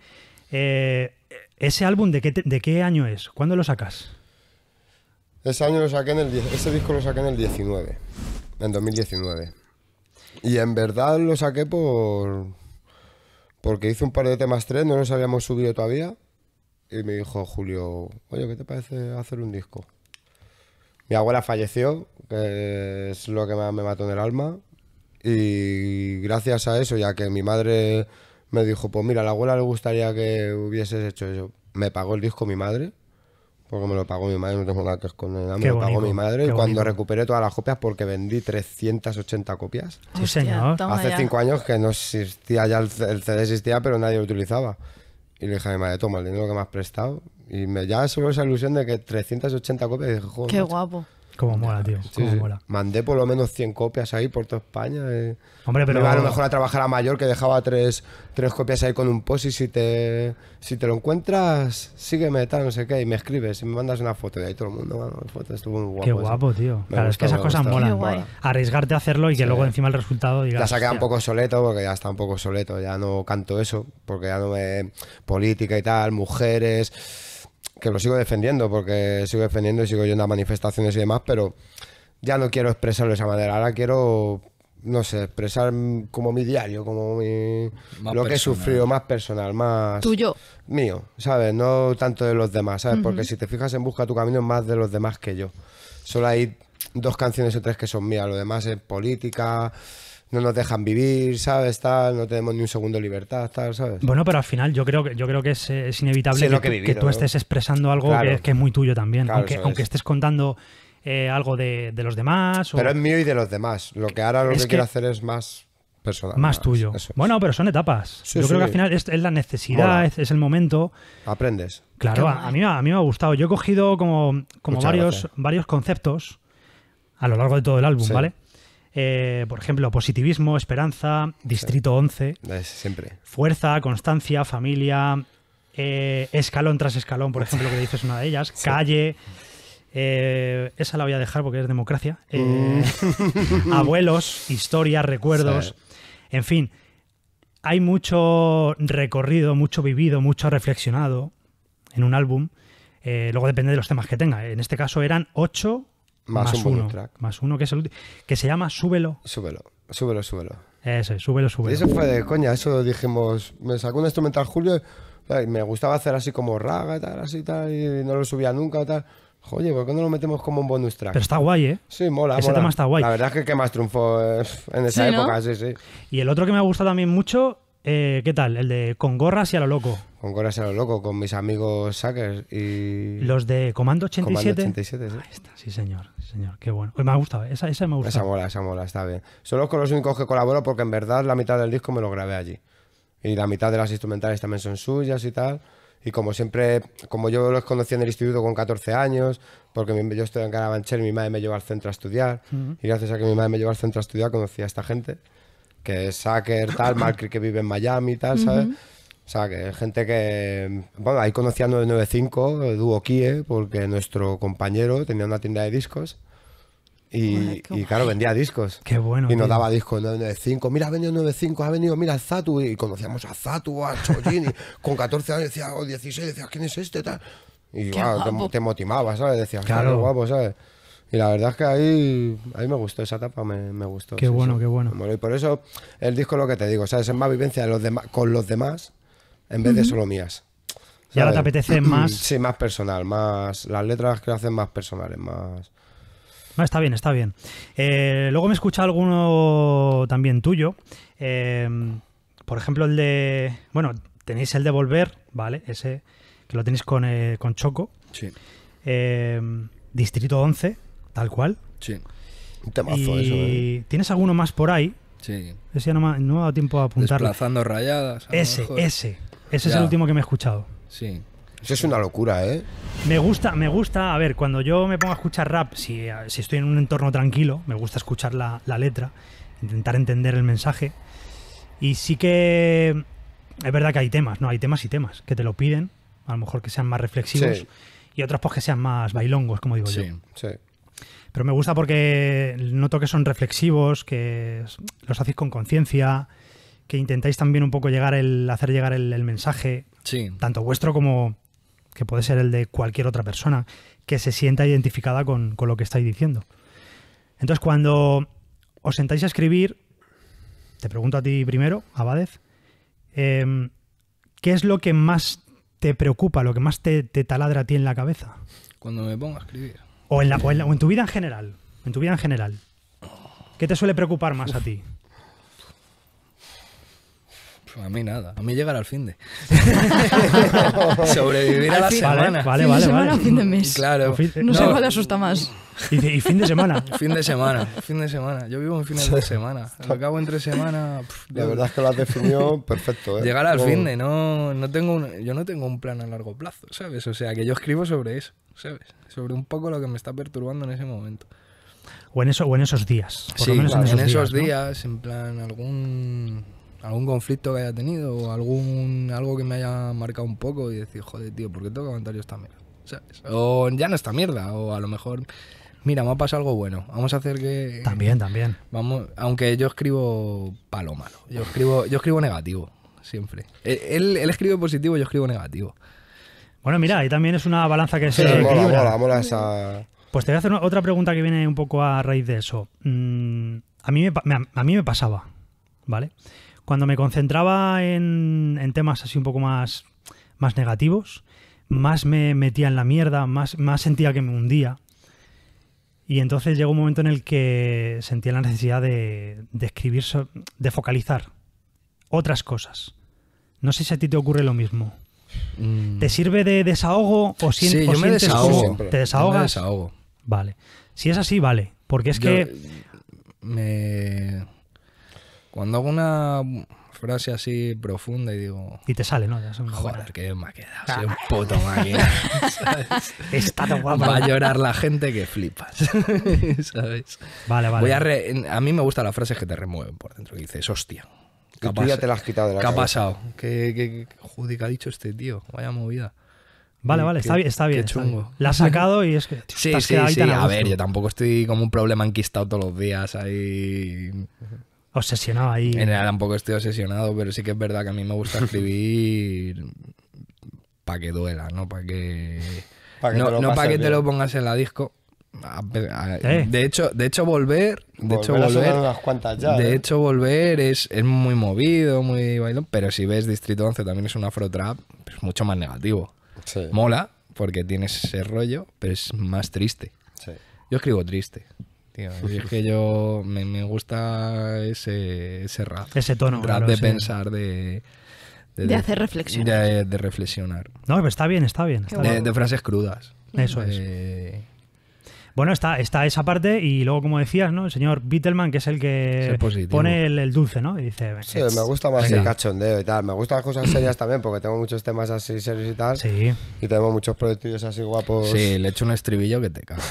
Eh, ¿Ese álbum de qué, de qué año es? ¿Cuándo lo sacas? Ese año lo saqué en el ese disco lo saqué en el 19, en 2019. Y en verdad lo saqué por porque hice un par de temas tres, no los habíamos subido todavía y me dijo Julio, "Oye, ¿qué te parece hacer un disco?" Mi abuela falleció, que es lo que me mató en el alma. Y gracias a eso, ya que mi madre me dijo, pues mira, a la abuela le gustaría que hubieses hecho eso. Me pagó el disco mi madre, porque me lo pagó mi madre, no tengo nada que esconder, me lo pagó mi madre. Y cuando recuperé todas las copias, porque vendí 380 copias. señor. Hace cinco años que no existía, ya el CD existía, pero nadie lo utilizaba. Y le dije a mi madre, toma el dinero que me has prestado, y me, ya solo esa ilusión de que 380 copias. Y dije, Joder, Qué guapo. Como mola, tío. Mandé por lo menos 100 copias ahí por toda España. Eh. Hombre, pero. a lo mejor a trabajar a mayor que dejaba tres, tres copias ahí con un post y si te, si te lo encuentras, sígueme, tal, no sé qué, y me escribes y me mandas una foto. Y ahí todo el mundo, estuvo muy guapo. Qué guapo, tío. claro, es que esas cosas molan. Arriesgarte a hacerlo y que luego encima el resultado digas. Ya se un poco soleto porque ya está un poco soleto. Ya no canto eso porque ya no me. Política y tal, mujeres que lo sigo defendiendo, porque sigo defendiendo y sigo yendo a manifestaciones y demás, pero ya no quiero expresarlo de esa manera. Ahora quiero, no sé, expresar como mi diario, como mi, lo que he sufrido, más personal, más. Tuyo. Mío, ¿sabes? No tanto de los demás, ¿sabes? Porque si te fijas en Busca tu camino, es más de los demás que yo. Solo hay dos canciones o tres que son mías, lo demás es política no nos dejan vivir, ¿sabes? Tal, no tenemos ni un segundo libertad, ¿sabes? Bueno, pero al final yo creo que, yo creo que es, inevitable que, tú estés expresando algo que, es muy tuyo también, aunque, aunque estés contando eh, algo de, los demás. Pero es mío y de los demás. Lo que ahora lo que quiero hacer es más personal. Más tuyo. Bueno, pero son etapas. yo creo que al final es, la necesidad, es, el momento. Aprendes. Claro, a, mí, a mí me ha gustado. Yo he cogido como, varios, varios conceptos a lo largo de todo el álbum, ¿vale? Eh, por ejemplo, positivismo, esperanza, distrito 11. siempre. Fuerza, constancia, familia, eh, escalón tras escalón, por ejemplo, que dices una de ellas, calle. Eh, esa la voy a dejar porque es democracia. Mm. abuelos, historia, recuerdos. En fin, hay mucho recorrido, mucho vivido, mucho reflexionado en un álbum. luego depende de los temas que tenga. En este caso eran ocho más, un uno, track. Más uno, que, es el, que se llama Súbelo. Súbelo, súbelo, súbelo. Eso, súbelo, súbelo. Eso fue de coña, eso dijimos, me sacó un instrumental Julio, y me gustaba hacer así como raga, y tal, así, tal, y no lo subía nunca, tal. Oye, ¿por qué no lo metemos como un bonus track? Pero está guay, ¿eh? Sí, mola. Ese tema está guay. La verdad es que, que más triunfó eh, en esa época, sí, sí. Y el otro que me ha gustado también mucho eh, ¿Qué tal? El de Con gorras y a lo loco. Con gorras y a lo loco, con mis amigos Sackers y. Los de Comando 87. Comando 87, sí. Ahí está, sí, señor. señor. Qué bueno. me ha gustado, esa, esa me gusta. Esa mola, esa mola, está bien. Son los, con los únicos que colaboro porque en verdad la mitad del disco me lo grabé allí. Y la mitad de las instrumentales también son suyas y tal. Y como siempre, como yo los conocí en el instituto con 14 años, porque yo estoy en Carabanchel y mi madre me llevó al centro a estudiar. Y gracias a que mi madre me llevó al centro a estudiar, conocí a esta gente que es hacker, tal, Marker que vive en Miami, tal, ¿sabes? O sea, que gente que... Bueno, ahí conocía a 995, dúo Kie, porque nuestro compañero tenía una tienda de discos. Y, claro, vendía discos. Qué bueno. Y nos daba discos 995. Mira, ha venido 95, ha venido, mira, Zatu. Y conocíamos a Zatu, a Chojini. con 14 años decía, o 16, decías, ¿quién es este? Tal. Y te, te, motivaba, ¿sabes? Decías, claro, guapo, ¿sabes? Y la verdad es que ahí, ahí me gustó esa etapa, me, me gustó. Qué bueno, qué bueno. Y por eso el disco lo que te digo, ¿sabes? Es más vivencia con los demás en vez de solo mías. Y ahora te apetece más. Sí, más personal, más. Las letras que lo hacen más personales, más. está bien, está bien. Eh, luego me escucha alguno también tuyo. Em, por ejemplo, el de. Bueno, tenéis el de Volver, ¿vale? Ese que lo tenéis con, eh, con Choco. Sí. Em, Distrito 11, Tal cual. Sí. Un temazo y... eso. ¿Tienes alguno más por ahí? Sí. Ese ya no, me, ha dado tiempo a apuntarlo. Desplazando rayadas. Ese, ese. Ese es el último que me he escuchado. Sí. Eso es una locura, ¿eh? Me gusta, me gusta, a ver, cuando yo me pongo a escuchar rap, si, si estoy en un entorno tranquilo, me gusta escuchar la, la, letra, intentar entender el mensaje. Y sí que es verdad que hay temas, ¿no? Hay temas y temas que te lo piden, a lo mejor que sean más reflexivos y otros pues que sean más bailongos, como digo yo. Sí, sí. Pero me gusta porque noto que son reflexivos, que los hacéis con conciencia, que intentáis también un poco llegar el, hacer llegar el, mensaje, tanto vuestro como que puede ser el de cualquier otra persona, que se sienta identificada con, lo que estáis diciendo. Entonces, cuando os sentáis a escribir, te pregunto a ti primero, Abadez, em, ¿qué es lo que más te preocupa, lo que más te taladra a ti en la cabeza? Cuando me pongo a escribir. O en, la, tu vida en general. En tu vida en general. ¿Qué te suele preocupar más a ti? Pues a mí nada. A mí llegar al fin de. Sobrevivir a la semana. Vale, vale, vale. Fin de semana fin de mes. Claro. Eh, no, sé cuál asusta más. Y, fin de semana. Fin de semana. Fin de semana. Yo vivo en fin de semana. Lo acabo entre semana. la verdad es que lo has definido perfecto. ¿eh? Llegar al fin de. No, no tengo yo no tengo un plan a largo plazo, ¿sabes? O sea, que yo escribo sobre eso. Sobre un poco lo que me está perturbando en ese momento. O en, esos días. en esos, días, en plan, algún, algún conflicto que haya tenido o algún, algo que me haya marcado un poco y decir, joder, tío, ¿por qué tengo que aguantar yo mierda? ¿Sabes? O ya no está mierda, o a lo mejor, mira, me ha pasado algo bueno, vamos a hacer que... También, también. Vamos, aunque yo escribo Paloma, yo escribo, yo escribo negativo, siempre. E, él, él escribe positivo, yo escribo negativo. Bueno, mira, ahí también es una balanza que se. Sí, mola, mola, esa. Pues te voy a hacer otra pregunta que viene un poco a raíz de eso. Mm, a, mí me, me pasaba, ¿vale? Cuando me concentraba en, temas así un poco más, negativos, más me metía en la mierda, más, más sentía que me hundía. Y entonces llegó un momento en el que sentía la necesidad de, escribir, de focalizar otras cosas. No sé si a ti te ocurre lo mismo. Mm. ¿Te sirve de desahogo o, si, desahogo, ¿Te desahogas? desahogo. Vale. Si es así, vale. Porque es que. Cuando hago una frase así profunda y digo. Y te sale, ¿no? Joder, que me ha quedado. Ah. un puto Está tan Va a llorar la gente que flipas. a, mí me gusta las frases que te remueven por dentro. Que dices, hostia. ¿Qué tú ya te la has quitado de la ¿Qué ha pasado? ¿Qué, ha dicho este tío? Vaya movida. Vale, vale, está, está bien. chungo. La ha sacado y es que. sí, sí, sí. A, ver, yo tampoco estoy como un problema enquistado todos los días ahí. Obsesionado ahí. En realidad tampoco estoy obsesionado, pero sí que es verdad que a mí me gusta escribir para que duela, ¿no? Para que. no, para que te lo pongas en la disco, Ah, ah, eh. De hecho, de hecho volver, de hecho volver, de ¿eh? hecho volver es, muy movido, muy bailón, pero si ves Distrito 11 también es un afro trap, es pues mucho más negativo. Mola porque tienes ese rollo, pero es más triste. Yo escribo triste. es que yo me, gusta ese, ese rap. Ese tono. Rap de pensar, de, hacer reflexión De, reflexionar. No, pero está bien, está bien. de, frases crudas. Eso es. Eh, bueno, está, está esa parte y luego, como decías, ¿no? El señor Bittelman, que es el que pone el, dulce, ¿no? Y dice... Sí, me gusta más el cachondeo y tal. Me gustan las cosas serias también porque tengo muchos temas así serios y tal. Sí. Y tenemos muchos proyectos así guapos. Sí, le echo un estribillo que te cago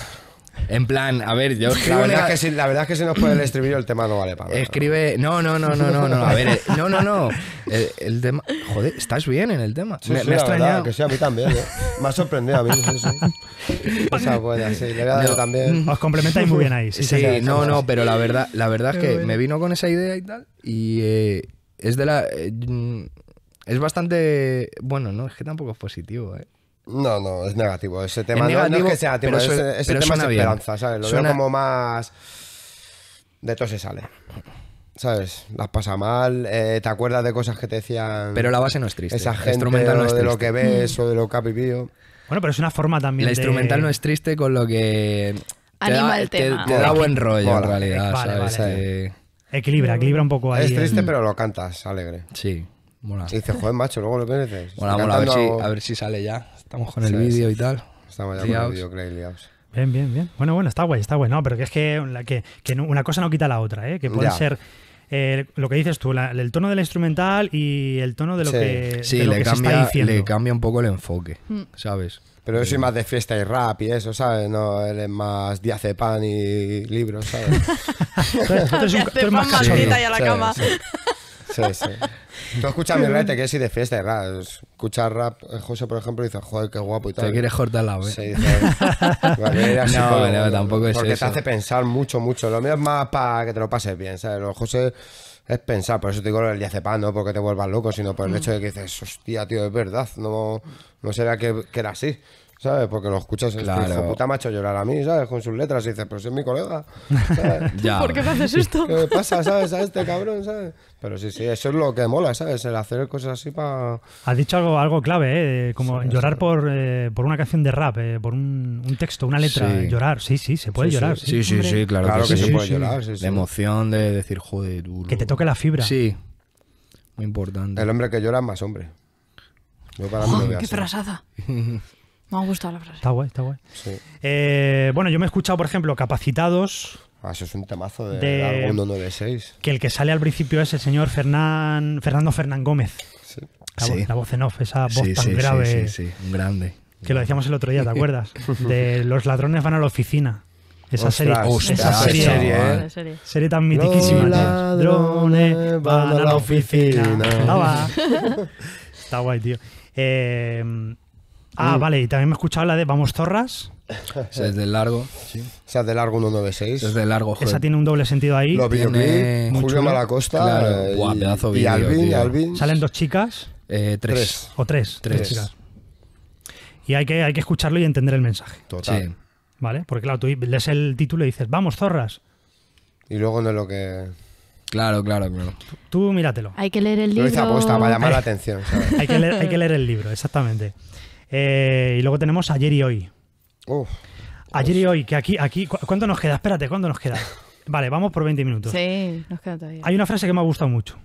en plan, a ver, yo La verdad, es, que si, nos puede el el tema no vale para Escribe. No, no, no, no, no, no. A ver, eh, no, no, no. El, tema. Joder, estás bien en el tema. me, ha me extrañado. que sí, a mí también. ¿eh? Me ha sorprendido a mí. Sí, sea, pues sí. Le voy a dar también. Os complementáis muy bien ahí. Sí, sí, sí no, no, pero la verdad, la verdad es que me vino con esa idea y tal. Y eh, es de la. Eh, mm, es bastante. Bueno, no, es que tampoco es positivo, ¿eh? No, no, es negativo. Ese tema es no, es que sea pero tema esperanza, ¿sabes? Lo veo como más. De todo se sale. ¿Sabes? Las pasa mal, eh, te acuerdas de cosas que te decían. Pero la base no es triste. Esa instrumental no es triste. de lo que ves o de lo que ha vivido. Bueno, pero es una forma también. La instrumental no es triste con lo que. Anima el tema. Te, da buen rollo en realidad, vale, ¿sabes? Vale. Eh, equilibra, equilibra un poco ahí. Es triste, pero lo cantas alegre. Sí. Mola. Y dices, joder, macho, luego lo mereces. Mola, mola, a ver, si, a ver si sale ya. Estamos con el vídeo y tal. Estamos ya con el vídeo, liados. Bien, bien, bien. Bueno, bueno, está guay, está guay. No, pero que es que, que, una cosa no quita la otra, ¿eh? Que puede ser... Eh, lo que dices tú, el tono del instrumental y el tono de lo que, le cambia, se está diciendo. Le cambia un poco el enfoque, mm. ¿sabes? Pero eso soy más de fiesta y rap y eso, ¿sabes? No es más diacepan y libros, ¿sabes? tú más, y a la cama. Sí, sí. Tú escuchas mi rap, te quieres ir de fiesta de rap. Escuchas rap, José, por ejemplo, y dices, joder, qué guapo y tal. Te quieres cortar la eh. Sí, vale, no, no, tampoco es Porque te hace pensar mucho, mucho. Lo mío es más para que te lo pases bien, ¿sabes? Lo José es pensar, por eso te digo el diazepam, no porque te vuelvas loco, sino por el mm. hecho de que dices, hostia, tío, es verdad, no, no será que era así. ¿sabes? Porque lo escuchas en claro. puta macho llorar a mí, ¿sabes? Con sus letras y dices, pero si es mi colega, ¿sabes? ¿Por qué me haces esto? ¿Qué pasa, sabes? A este cabrón, ¿sabes? Pero sí, sí, eso es lo que mola, ¿sabes? El hacer cosas así para... Has dicho algo, algo clave, ¿eh? Como llorar Por, eh, por una canción de rap, eh, por un, un, texto, una letra. Llorar, sí, sí, se puede llorar. Sí, sí, sí, claro, claro que, se puede llorar. La emoción de decir, joder, duro. Que te toque la fibra. Sí, muy importante. El hombre que llora es más hombre. Yo para mí ¡Qué frasada! Me ha gustado la frase. Está guay, está guay. Sí. Eh, bueno, yo me he escuchado, por ejemplo, Capacitados. Ah, eso es un temazo de, de 196. Que el que sale al principio es el señor Fernán, Fernando Fernán Gómez. Sí. La, voz en off, esa voz tan grave. Sí, sí, un grande. Que lo decíamos el otro día, ¿te acuerdas? De Los ladrones van a la oficina. Esa serie, esa serie, serie, ¿eh? serie, tan mitiquísima. Los ladrones van a la oficina. Está guay, tío. Eh, Ah, mm. vale, y también me he escuchado la de Vamos Zorras. Esa es de largo, sí. Esa es de largo 196. Es de largo, Esa tiene un doble sentido ahí. Lo videoclips, Julio chulo. Malacosta eh, y, Buah, y Alvin, Alvin. ¿Salen dos chicas? Eh, tres. O tres. Tres, chicas. Y hay que, hay que escucharlo y entender el mensaje. Total. ¿Vale? Porque claro, tú lees el título y dices, vamos, zorras. Y luego no es lo que... Claro, claro, claro. Tú míratelo. Hay que leer el libro. Lo aposta para llamar la atención. hay que leer el libro, exactamente. Eh, y luego tenemos ayer y hoy. ayer y hoy, que aquí, aquí, ¿cuánto nos queda? Espérate, ¿cuánto nos queda? Vale, vamos por 20 minutos. Sí, nos queda todavía. Hay una frase que me ha gustado mucho.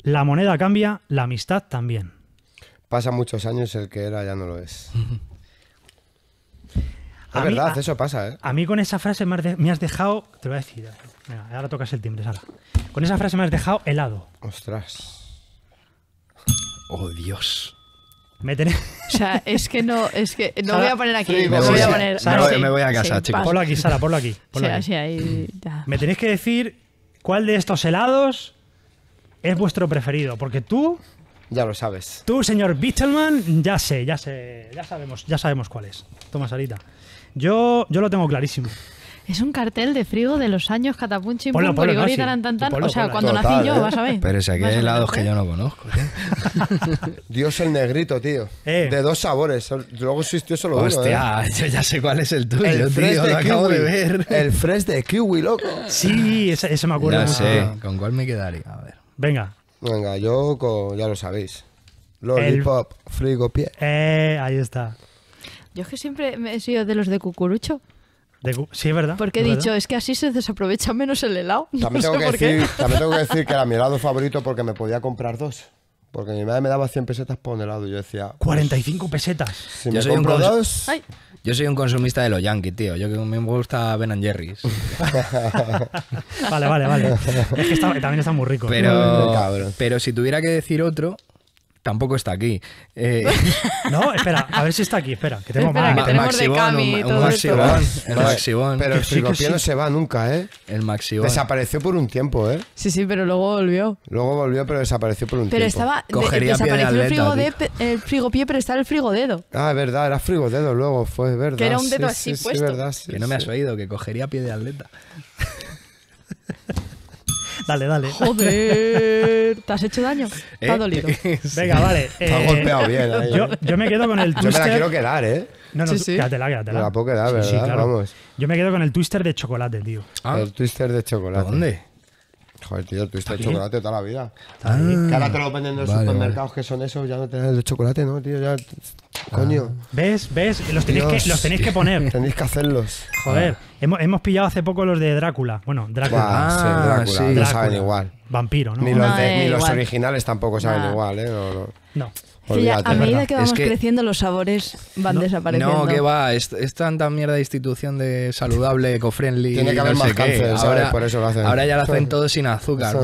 La moneda cambia, la amistad también. Pasa muchos años, el que era ya no lo es. Es verdad, eso pasa, ¿eh? A mí con esa frase me has, dejado. Te lo voy a decir. Eh. ahora tocas el timbre, Sara. Con esa frase me has dejado helado. Ostras. Oh, Dios. Me tenés... O sea, es que no, es que no voy a poner aquí. Sí, me, voy, a poner, me voy a casa, chicos. Ponlo aquí, Sara, ponlo aquí. me tenéis que decir cuál de estos helados es vuestro preferido, porque tú ya lo sabes. Tú, señor Bittelman, ya sé, ya sé, ya sabemos, ya sabemos cuál es. Toma, Sarita. Yo, yo lo tengo clarísimo. Es un cartel de frigo de los años Catapunchi, polo, pum, tan, O sea, cuando nací yo, ¿eh? vas a ver. Pero si aquí hay helados que ¿eh? yo no conozco. Dios el negrito, tío. Eh. De dos sabores. Luego existió solo uno. Hostia, yo ya sé cuál es el tuyo, el tío. acabo de ver. El fresh de kiwi, loco. Sí, ese, me acuerdo. No sé, ¿con cuál me quedaría? A ver. Venga. Venga, yo ya lo sabéis. Lollipop, hop, frigo, pie. Eh, ahí está. Yo es que siempre he sido de los de cucurucho sí, es verdad. Porque he dicho, es que así se desaprovecha menos el helado. También, tengo que decir, que era mi helado favorito porque me podía comprar dos. Porque mi madre me daba 100 pesetas por un helado. Y yo decía. 45 pues, pesetas. Si yo me soy compro dos. Yo soy un consumista de los Yankees, tío. Yo que me gusta Ben Jerry's. vale, vale, vale. Es que también está muy rico. Pero, pero si tuviera que decir otro, tampoco está aquí. Eh, no, espera, a ver si está aquí, espera, que tengo espera, Que de el Maxibón. Pero el Frigopié no se va nunca, ¿eh? El Maxibón. Desapareció por un tiempo, ¿eh? Sí, sí, pero luego volvió. Luego volvió, pero desapareció por un tiempo. Pero estaba... desapareció de atleta, el, el frigopié, pero estaba el frigodedo. Ah, es verdad, era frigodedo luego, fue verdad. Que era un dedo así puesto. Verdad, que no me has oído, que cogería pie de atleta. Dale, dale. Joder, ¿te has hecho daño? ¿Te ha eh, dolido? Venga, vale. Eh, ha golpeado bien. Ahí, yo, yo, me quedo con el twister. Yo me la quiero quedar, ¿eh? No, no, sí, sí. quédatela, quédatela. Me la puedo quedar, ¿verdad? Sí, claro. Vamos. Yo me quedo con el twister de chocolate, tío. Ah, el twister de chocolate. ¿Dónde? Joder, tío, tú estás chocolate toda la vida. Ah. que ahora te lo venden en los supermercados que son esos, ya no tenés el de chocolate, ¿no, tío? Ya, coño. Ah. ¿Ves? ¿Ves? Los tenéis, que, los tenéis que poner. tenéis que hacerlos. Joder, ah. hemos, hemos, pillado hace poco los de Drácula. Bueno, Drácula. sí, sí, Drácula. saben igual. Vampiro, ¿no? Ni los, ni los originales tampoco saben igual, ¿eh? no a medida que vamos creciendo, los sabores van desapareciendo. No, que va, es, tanta mierda de institución de saludable, eco-friendly. Tiene que haber más cáncer, ahora, ¿sabes? Por eso lo hacen. Ahora ya lo hacen todo sin azúcar.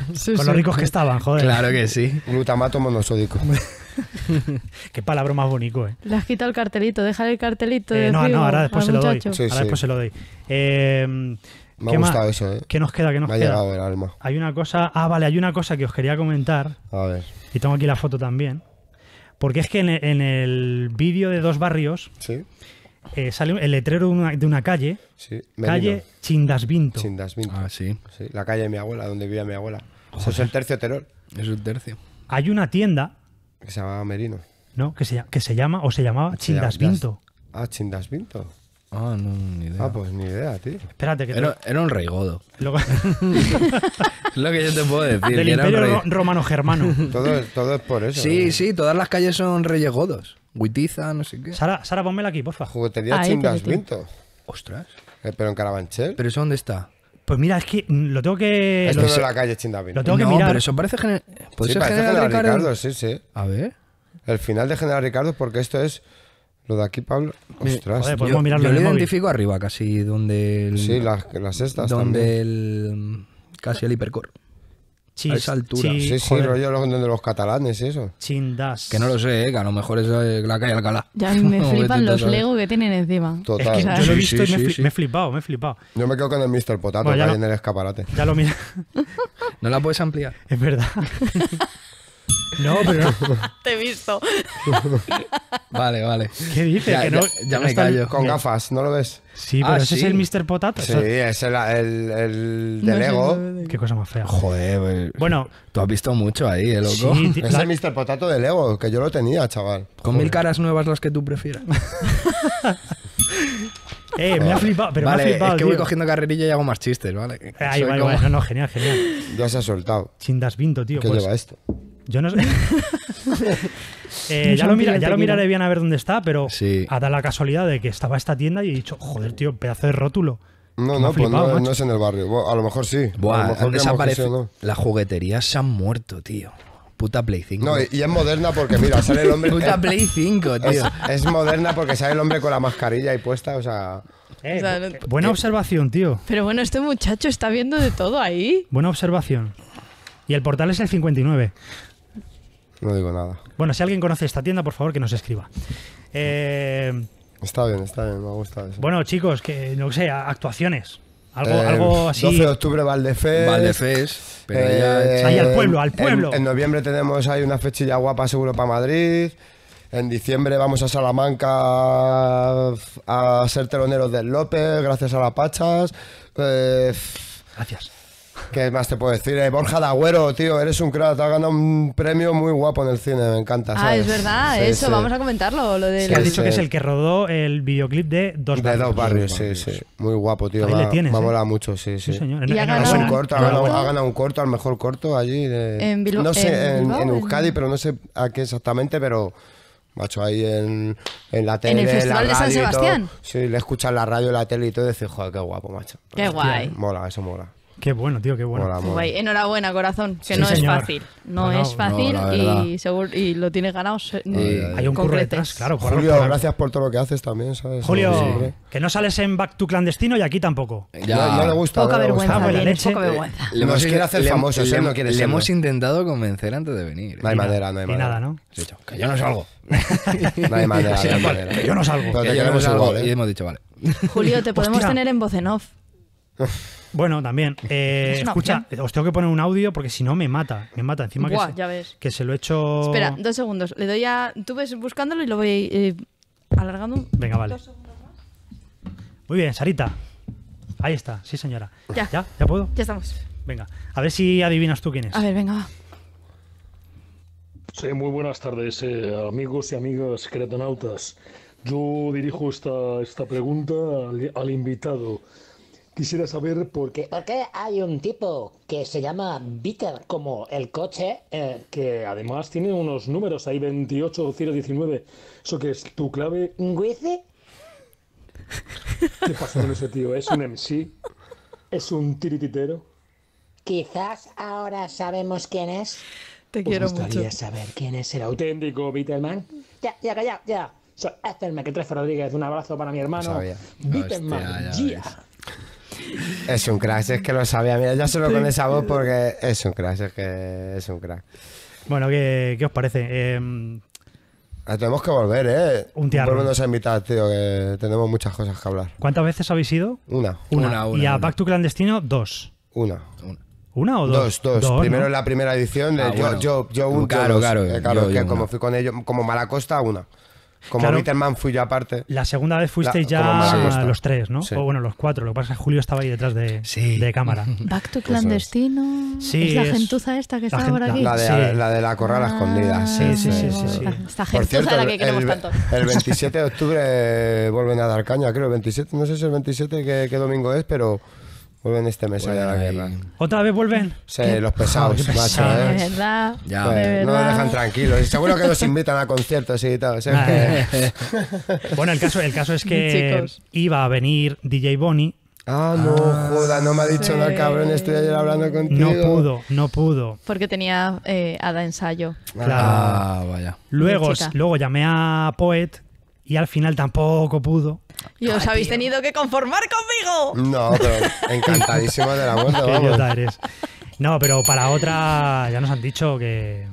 Con los ricos que estaban, joder. Claro que sí. Glutamato monosódico. Qué palabra más bonito, ¿eh? Le has quitado el cartelito, déjale el cartelito. Eh, de no, no, ahora después se lo doy. ahora después se lo doy. Eh, me ha gustado eso, ¿eh? ¿Qué nos queda? ¿Qué nos ha queda? llegado el alma. Hay una cosa. Ah, vale, hay una cosa que os quería comentar. A ver. Y tengo aquí la foto también. Porque es que e, en, el, vídeo de Dos Barrios eh, sale el letrero de una, de una calle, calle Chindasvinto. Chindasvinto. Ah, sí. La calle de mi abuela, donde vivía mi abuela. Eso es el tercio terror. Es un tercio. Hay una tienda. Que se llamaba Merino. No, que se, que se llama o se llamaba Chindasvinto. Ah, Chindasvinto. Ah, no, ni idea. Ah, pues ni idea, tío. Espérate que. Era, era un reigodo. Es lo que yo te puedo decir. Del imperio romano-germano. Todo, todo, es por eso. Sí, sí, todas las calles son Reyes Godos. Huitiza, no sé qué. Sara, Sara ponmela aquí, porfa. Juguetería ah, Chingas eh, Vinto. Ostras. Eh, pero en Carabanchel. ¿Pero eso dónde está? Pues mira, es que mm, lo tengo que. Esto es la calle vinto. Lo tengo que no, mirar. Pero eso parece, General. ¿Puede sí, parece General, Ricardo? Sí, sí. A ver. El final de General Ricardo, porque esto es. Lo de aquí, Pablo. Ostras, podemos yo, mirarlo yo lo identifico arriba, casi donde. sí, las, las estas. Donde el casi el hipercore. a esa altura. sí, sí, yo rollo entiendo de los catalanes, eso. Chindas. Que no lo sé, ¿eh? que a lo mejor es eh, la calle Alcalá. Ya me flipan los Lego que tienen encima. Total. yo lo he visto y me, he flipado, me he flipado. Yo me quedo con el Mr. Potato bueno, ahí en el escaparate. Ya lo mira. ¿No la puedes ampliar? Es verdad. No, pero. Te he visto. vale, vale. ¿Qué dices? Ya, no, ya, me callo. Con gafas, ¿no lo ves? Sí, pero ah, ese es el Mr. Potato. Sí, es el, el, el Qué cosa más fea. Joder, pues, Bueno. Tú has visto mucho ahí, ¿eh, loco. Sí, es el Mr. Potato de Lego, que yo lo tenía, chaval. Con mil caras nuevas las que tú prefieras. Eh, me ha flipado, pero me ha flipado. Es que voy cogiendo carrerilla y hago más chistes, ¿vale? Ay, vale, como... vale, no, genial, genial. Ya se ha soltado. Chindas Vinto, tío. ¿Qué pues- lleva esto? Yo no sé. Eh, ya, lo mira, ya, lo miraré bien a ver dónde está, pero sí. ha dado la casualidad de que estaba esta tienda y he dicho, joder, tío, pedazo de rótulo. No, no, pues no, es en el barrio. A lo mejor sí. Buah, a se ha muerto, tío puta Play 5. No, y, es moderna porque, mira, sale el hombre. puta Play 5, tío. Es, moderna porque sale el hombre con la mascarilla y puesta, o sea. Eh, buena eh. observación, tío. Pero bueno, este muchacho está viendo de todo ahí. Buena observación. Y el portal es el 59. No digo nada. Bueno, si alguien conoce esta tienda, por favor que nos escriba. Eh, está bien, está bien, me gusta eso. Bueno, chicos, que no sé, actuaciones. Algo, eh, algo así. 12 de octubre, Valdefés. Valdefés. Eh, ahí al pueblo, al pueblo. En, noviembre tenemos ahí una fechilla guapa, seguro para Madrid. En diciembre vamos a Salamanca a, ser teloneros del López, gracias a la Pachas. gracias. ¿Qué más te puedo decir? Eh, Borja Dagüero, tío, eres un crack, te has ganado un premio muy guapo en el cine, me encanta. Ah, es verdad, eso, vamos a comentarlo. Lo de has dicho que es el que rodó el videoclip de Dos Barrios. De Dos Barrios, sí, sí. Muy guapo, tío. Ahí me ha ¿eh? mucho, sí, sí. ha, ganado, un corto, ha, ganado, un corto, al mejor corto allí. No sé, en, Euskadi, pero no sé a qué exactamente, pero macho, ahí en, en la tele. En el Festival de San Sebastián. Sí, le escuchas la radio, la tele y todo, y dices, joder, qué guapo, macho. Qué guay. Mola, eso mola. Qué bueno, tío, qué bueno. Enhorabuena, corazón, que sí, no señor. es fácil. No, es fácil y, seguro, y lo tienes ganado. hay un curro claro. Julio, gracias por todo lo que haces también, ¿sabes? Julio, que no sales en Back to Clandestino y aquí tampoco. Ya, le gusta. Poca vergüenza, poca vergüenza. Le hemos, hacer famoso, le, hemos intentado convencer antes de venir. ¿eh? No hay madera, no hay madera. nada, ¿no? que yo no salgo. no hay madera, no hay madera. Que yo no salgo. ¿eh? Y hemos dicho, vale. Julio, te podemos tener en voz en off. Bueno, también. Eh, escucha, os tengo que poner un audio porque si no me mata. Me mata. Encima que, se, que se lo he hecho. Espera, dos segundos. Le doy a. Tú ves buscándolo y lo voy eh, alargando. Venga, vale. segundos Muy bien, Sarita. Ahí está, sí, señora. Ya. ¿Ya? puedo? Ya estamos. Venga, a ver si adivinas tú quién es. A ver, venga, va. Sí, muy buenas tardes, eh, amigos y amigas cretonautas. Yo dirijo esta, pregunta al invitado. Quisiera saber por qué. ¿Por hay un tipo que se llama Bitter como el coche? Eh, que además tiene unos números ahí, 28, 0, ¿Eso que es tu clave? ¿Qué pasa con ese tío? ¿Es un MC? ¿Es un tirititero? Quizás ahora sabemos quién es. Te quiero mucho. gustaría saber quién es el auténtico Bitterman? Ya, ya, ya, ya. Soy Esther Mequetrefe Rodríguez. Un abrazo para mi hermano. Bitterman. Es un crack, es que lo sabía. Mira, ya solo con esa voz porque es un crack, es que es un crack. Bueno, ¿qué, qué os parece? Em, ah, tenemos que volver, ¿eh? Un tiarro. Volvernos a invitar, tío, que tenemos muchas cosas que hablar. ¿Cuántas veces habéis ido? Una. Una, una. y a Back to Clandestino, dos. Una. Una. ¿Una o dos? Dos, dos. Primero en la primera edición, de eh, ah, yo, yo, yo, un Claro, claro. Eh, claro que como fui con ellos, como Malacosta, una. Como claro, fui yo aparte. La segunda vez fuisteis ya los tres, ¿no? O bueno, los cuatro. Lo que pasa es que Julio estaba ahí detrás de, cámara. Back to clandestino. Es. la gentuza esta que está por aquí. La de, la, de la corral ah. escondida. Sí, sí, sí. sí, Esta por cierto, la que queremos el, tanto. El 27 de octubre vuelven a dar caña, creo. no sé si el 27 qué que domingo es, pero Vuelven este mes ¿Otra vez vuelven? Sí, los pesados, ¿eh? verdad. Ya, no nos dejan tranquilos. seguro que los invitan a conciertos y tal. Bueno, el caso, el caso es que iba a venir DJ Bonnie, Ah, no, ah, joda, no me ha dicho nada, cabrón. Estoy ayer hablando contigo no pudo, no pudo. Porque tenía a eh, Ada ensayo. Claro. Ah, vaya. Luego, luego llamé a Poet y al final tampoco pudo. Y os habéis tenido que conformar conmigo. No, pero encantadísimo de la muerte. Eres. No, pero para otra ya nos han dicho que.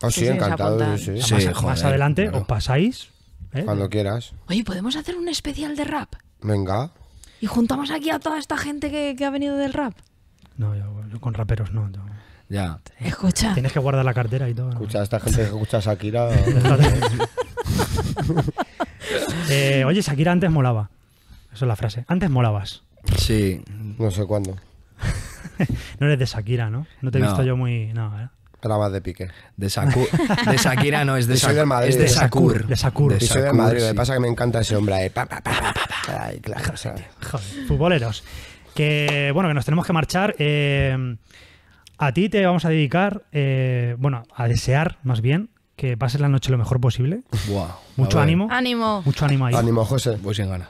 Oh, sí, encantado. Más, adelante os pasáis. ¿eh? Cuando quieras. Oye, ¿podemos hacer un especial de rap? Venga. Y juntamos aquí a toda esta gente que, ha venido del rap. No, yo, con raperos no. Ya. Escucha. Tienes que guardar la cartera y todo. Escucha, esta gente que escucha Shakira. Eh, oye, Shakira antes molaba. Esa es la frase. Antes molabas. Sí. No sé cuándo. no eres de Shakira, ¿no? No te he visto yo muy. No, ¿eh? de pique. De, de Shakira no, es de, Sakur. Madrid. es de Sakur. De soy de Madrid, lo que pasa es que me encanta ese hombre. ahí, futboleros. Que bueno, que nos tenemos que marchar. Eh, a ti te vamos a dedicar, bueno, a desear más bien que pases la noche lo mejor posible. mucho ánimo. Ánimo. Mucho ánimo ahí. Ánimo, José. Voy sin ganas.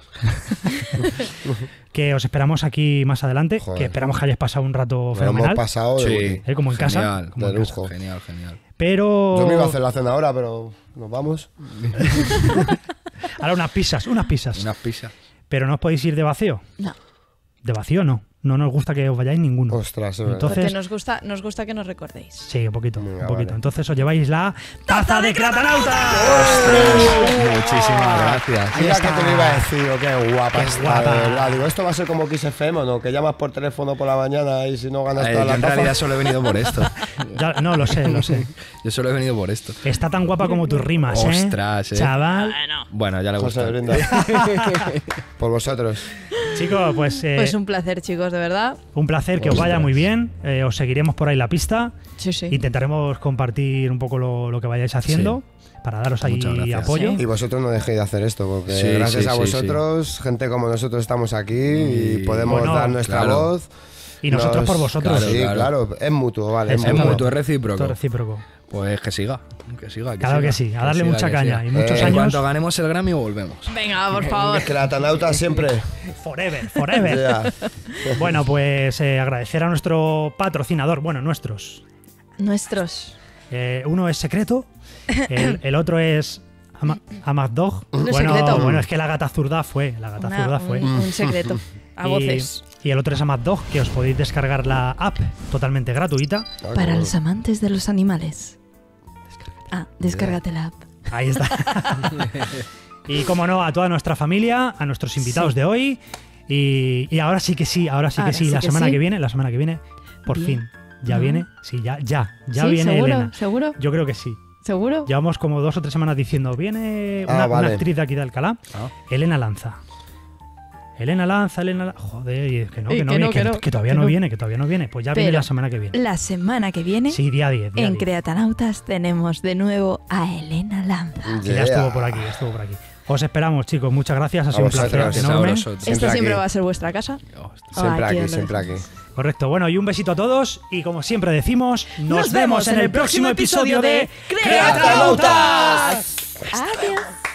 que os esperamos aquí más adelante. Que esperamos que hayáis pasado un rato fenomenal. hemos pasado sí. Eh, como en casa. Como de lujo. Genial, genial. Pero... Yo me iba a hacer la cena ahora, pero nos vamos. ahora unas pizzas, unas pizzas. Unas pizzas. Pero no os podéis ir de vacío. No. De vacío no no nos gusta que os vayáis ninguno. Ostras, Entonces, Porque nos gusta, nos gusta que nos recordéis. Sí, un poquito, un poquito. Entonces os lleváis la taza de Cratanauta. ¡Ostras! ¡Oh! Muchísimas gracias. Mira que te lo iba a decir, oh, qué guapa Digo, esto va a ser como Kiss FM, ¿no? Que llamas por teléfono por la mañana y si no ganas la en realidad solo he venido por esto. no, lo sé, lo sé. yo solo he venido por esto. Está tan guapa como tus rimas, ¿eh? Ostras, ¿eh? Chaval. Bueno, ya le gusta. Por vosotros. Chicos, pues... Eh, pues un placer, chicos de verdad. Un placer, que os vaya muy bien. Eh, os seguiremos por ahí la pista. Sí, sí. Intentaremos compartir un poco lo, que vayáis haciendo. para daros ahí apoyo. Y vosotros no dejéis de hacer esto, porque gracias a vosotros, gente como nosotros estamos aquí y, podemos dar nuestra voz. Y nosotros por vosotros. Claro, sí, claro. Es mutuo, vale. Es, mutuo, es recíproco. recíproco. Pues que siga, que siga. claro que sí, a darle mucha caña. Y muchos eh, años. En ganemos el Grammy, volvemos. Venga, por favor. Es que la siempre. Forever, forever. bueno, pues eh, agradecer a nuestro patrocinador. Bueno, nuestros. Nuestros. Eh, uno es secreto, el, otro es Amazdog bueno, secreto. bueno, es que la gata zurda fue. La gata zurda fue. Un, secreto. A voces. Y, el otro es Dog, que os podéis descargar la app totalmente gratuita. Ah, Para los amantes de los animales. Ah, descárgate la app. Ahí está. y como no, a toda nuestra familia, a nuestros invitados de hoy. Y, ahora sí que sí, ahora sí que sí, la semana que viene, la semana que viene, por fin. Ya viene, sí, ya, ya, ya viene Elena. ¿Seguro? Yo creo que sí. ¿Seguro? Llevamos como dos o tres semanas diciendo, viene ah, una, actriz de aquí de Alcalá, ah. Elena Lanza. Elena lanza, Elena lanza. Joder, y es que no, que, no, viene, que, todavía no, viene, que todavía no viene. Pues ya viene la semana que viene. La semana que viene. Sí, día 10. en Creatanautas tenemos de nuevo a Elena Lanza. Que ya estuvo por aquí, estuvo por aquí. Os esperamos, chicos. Muchas gracias. Ha sido un placer Esto siempre, va a ser vuestra casa. siempre aquí, siempre aquí. Correcto. Bueno, y un besito a todos. Y como siempre decimos, nos, nos vemos en el próximo episodio de Creatanautas. Adiós.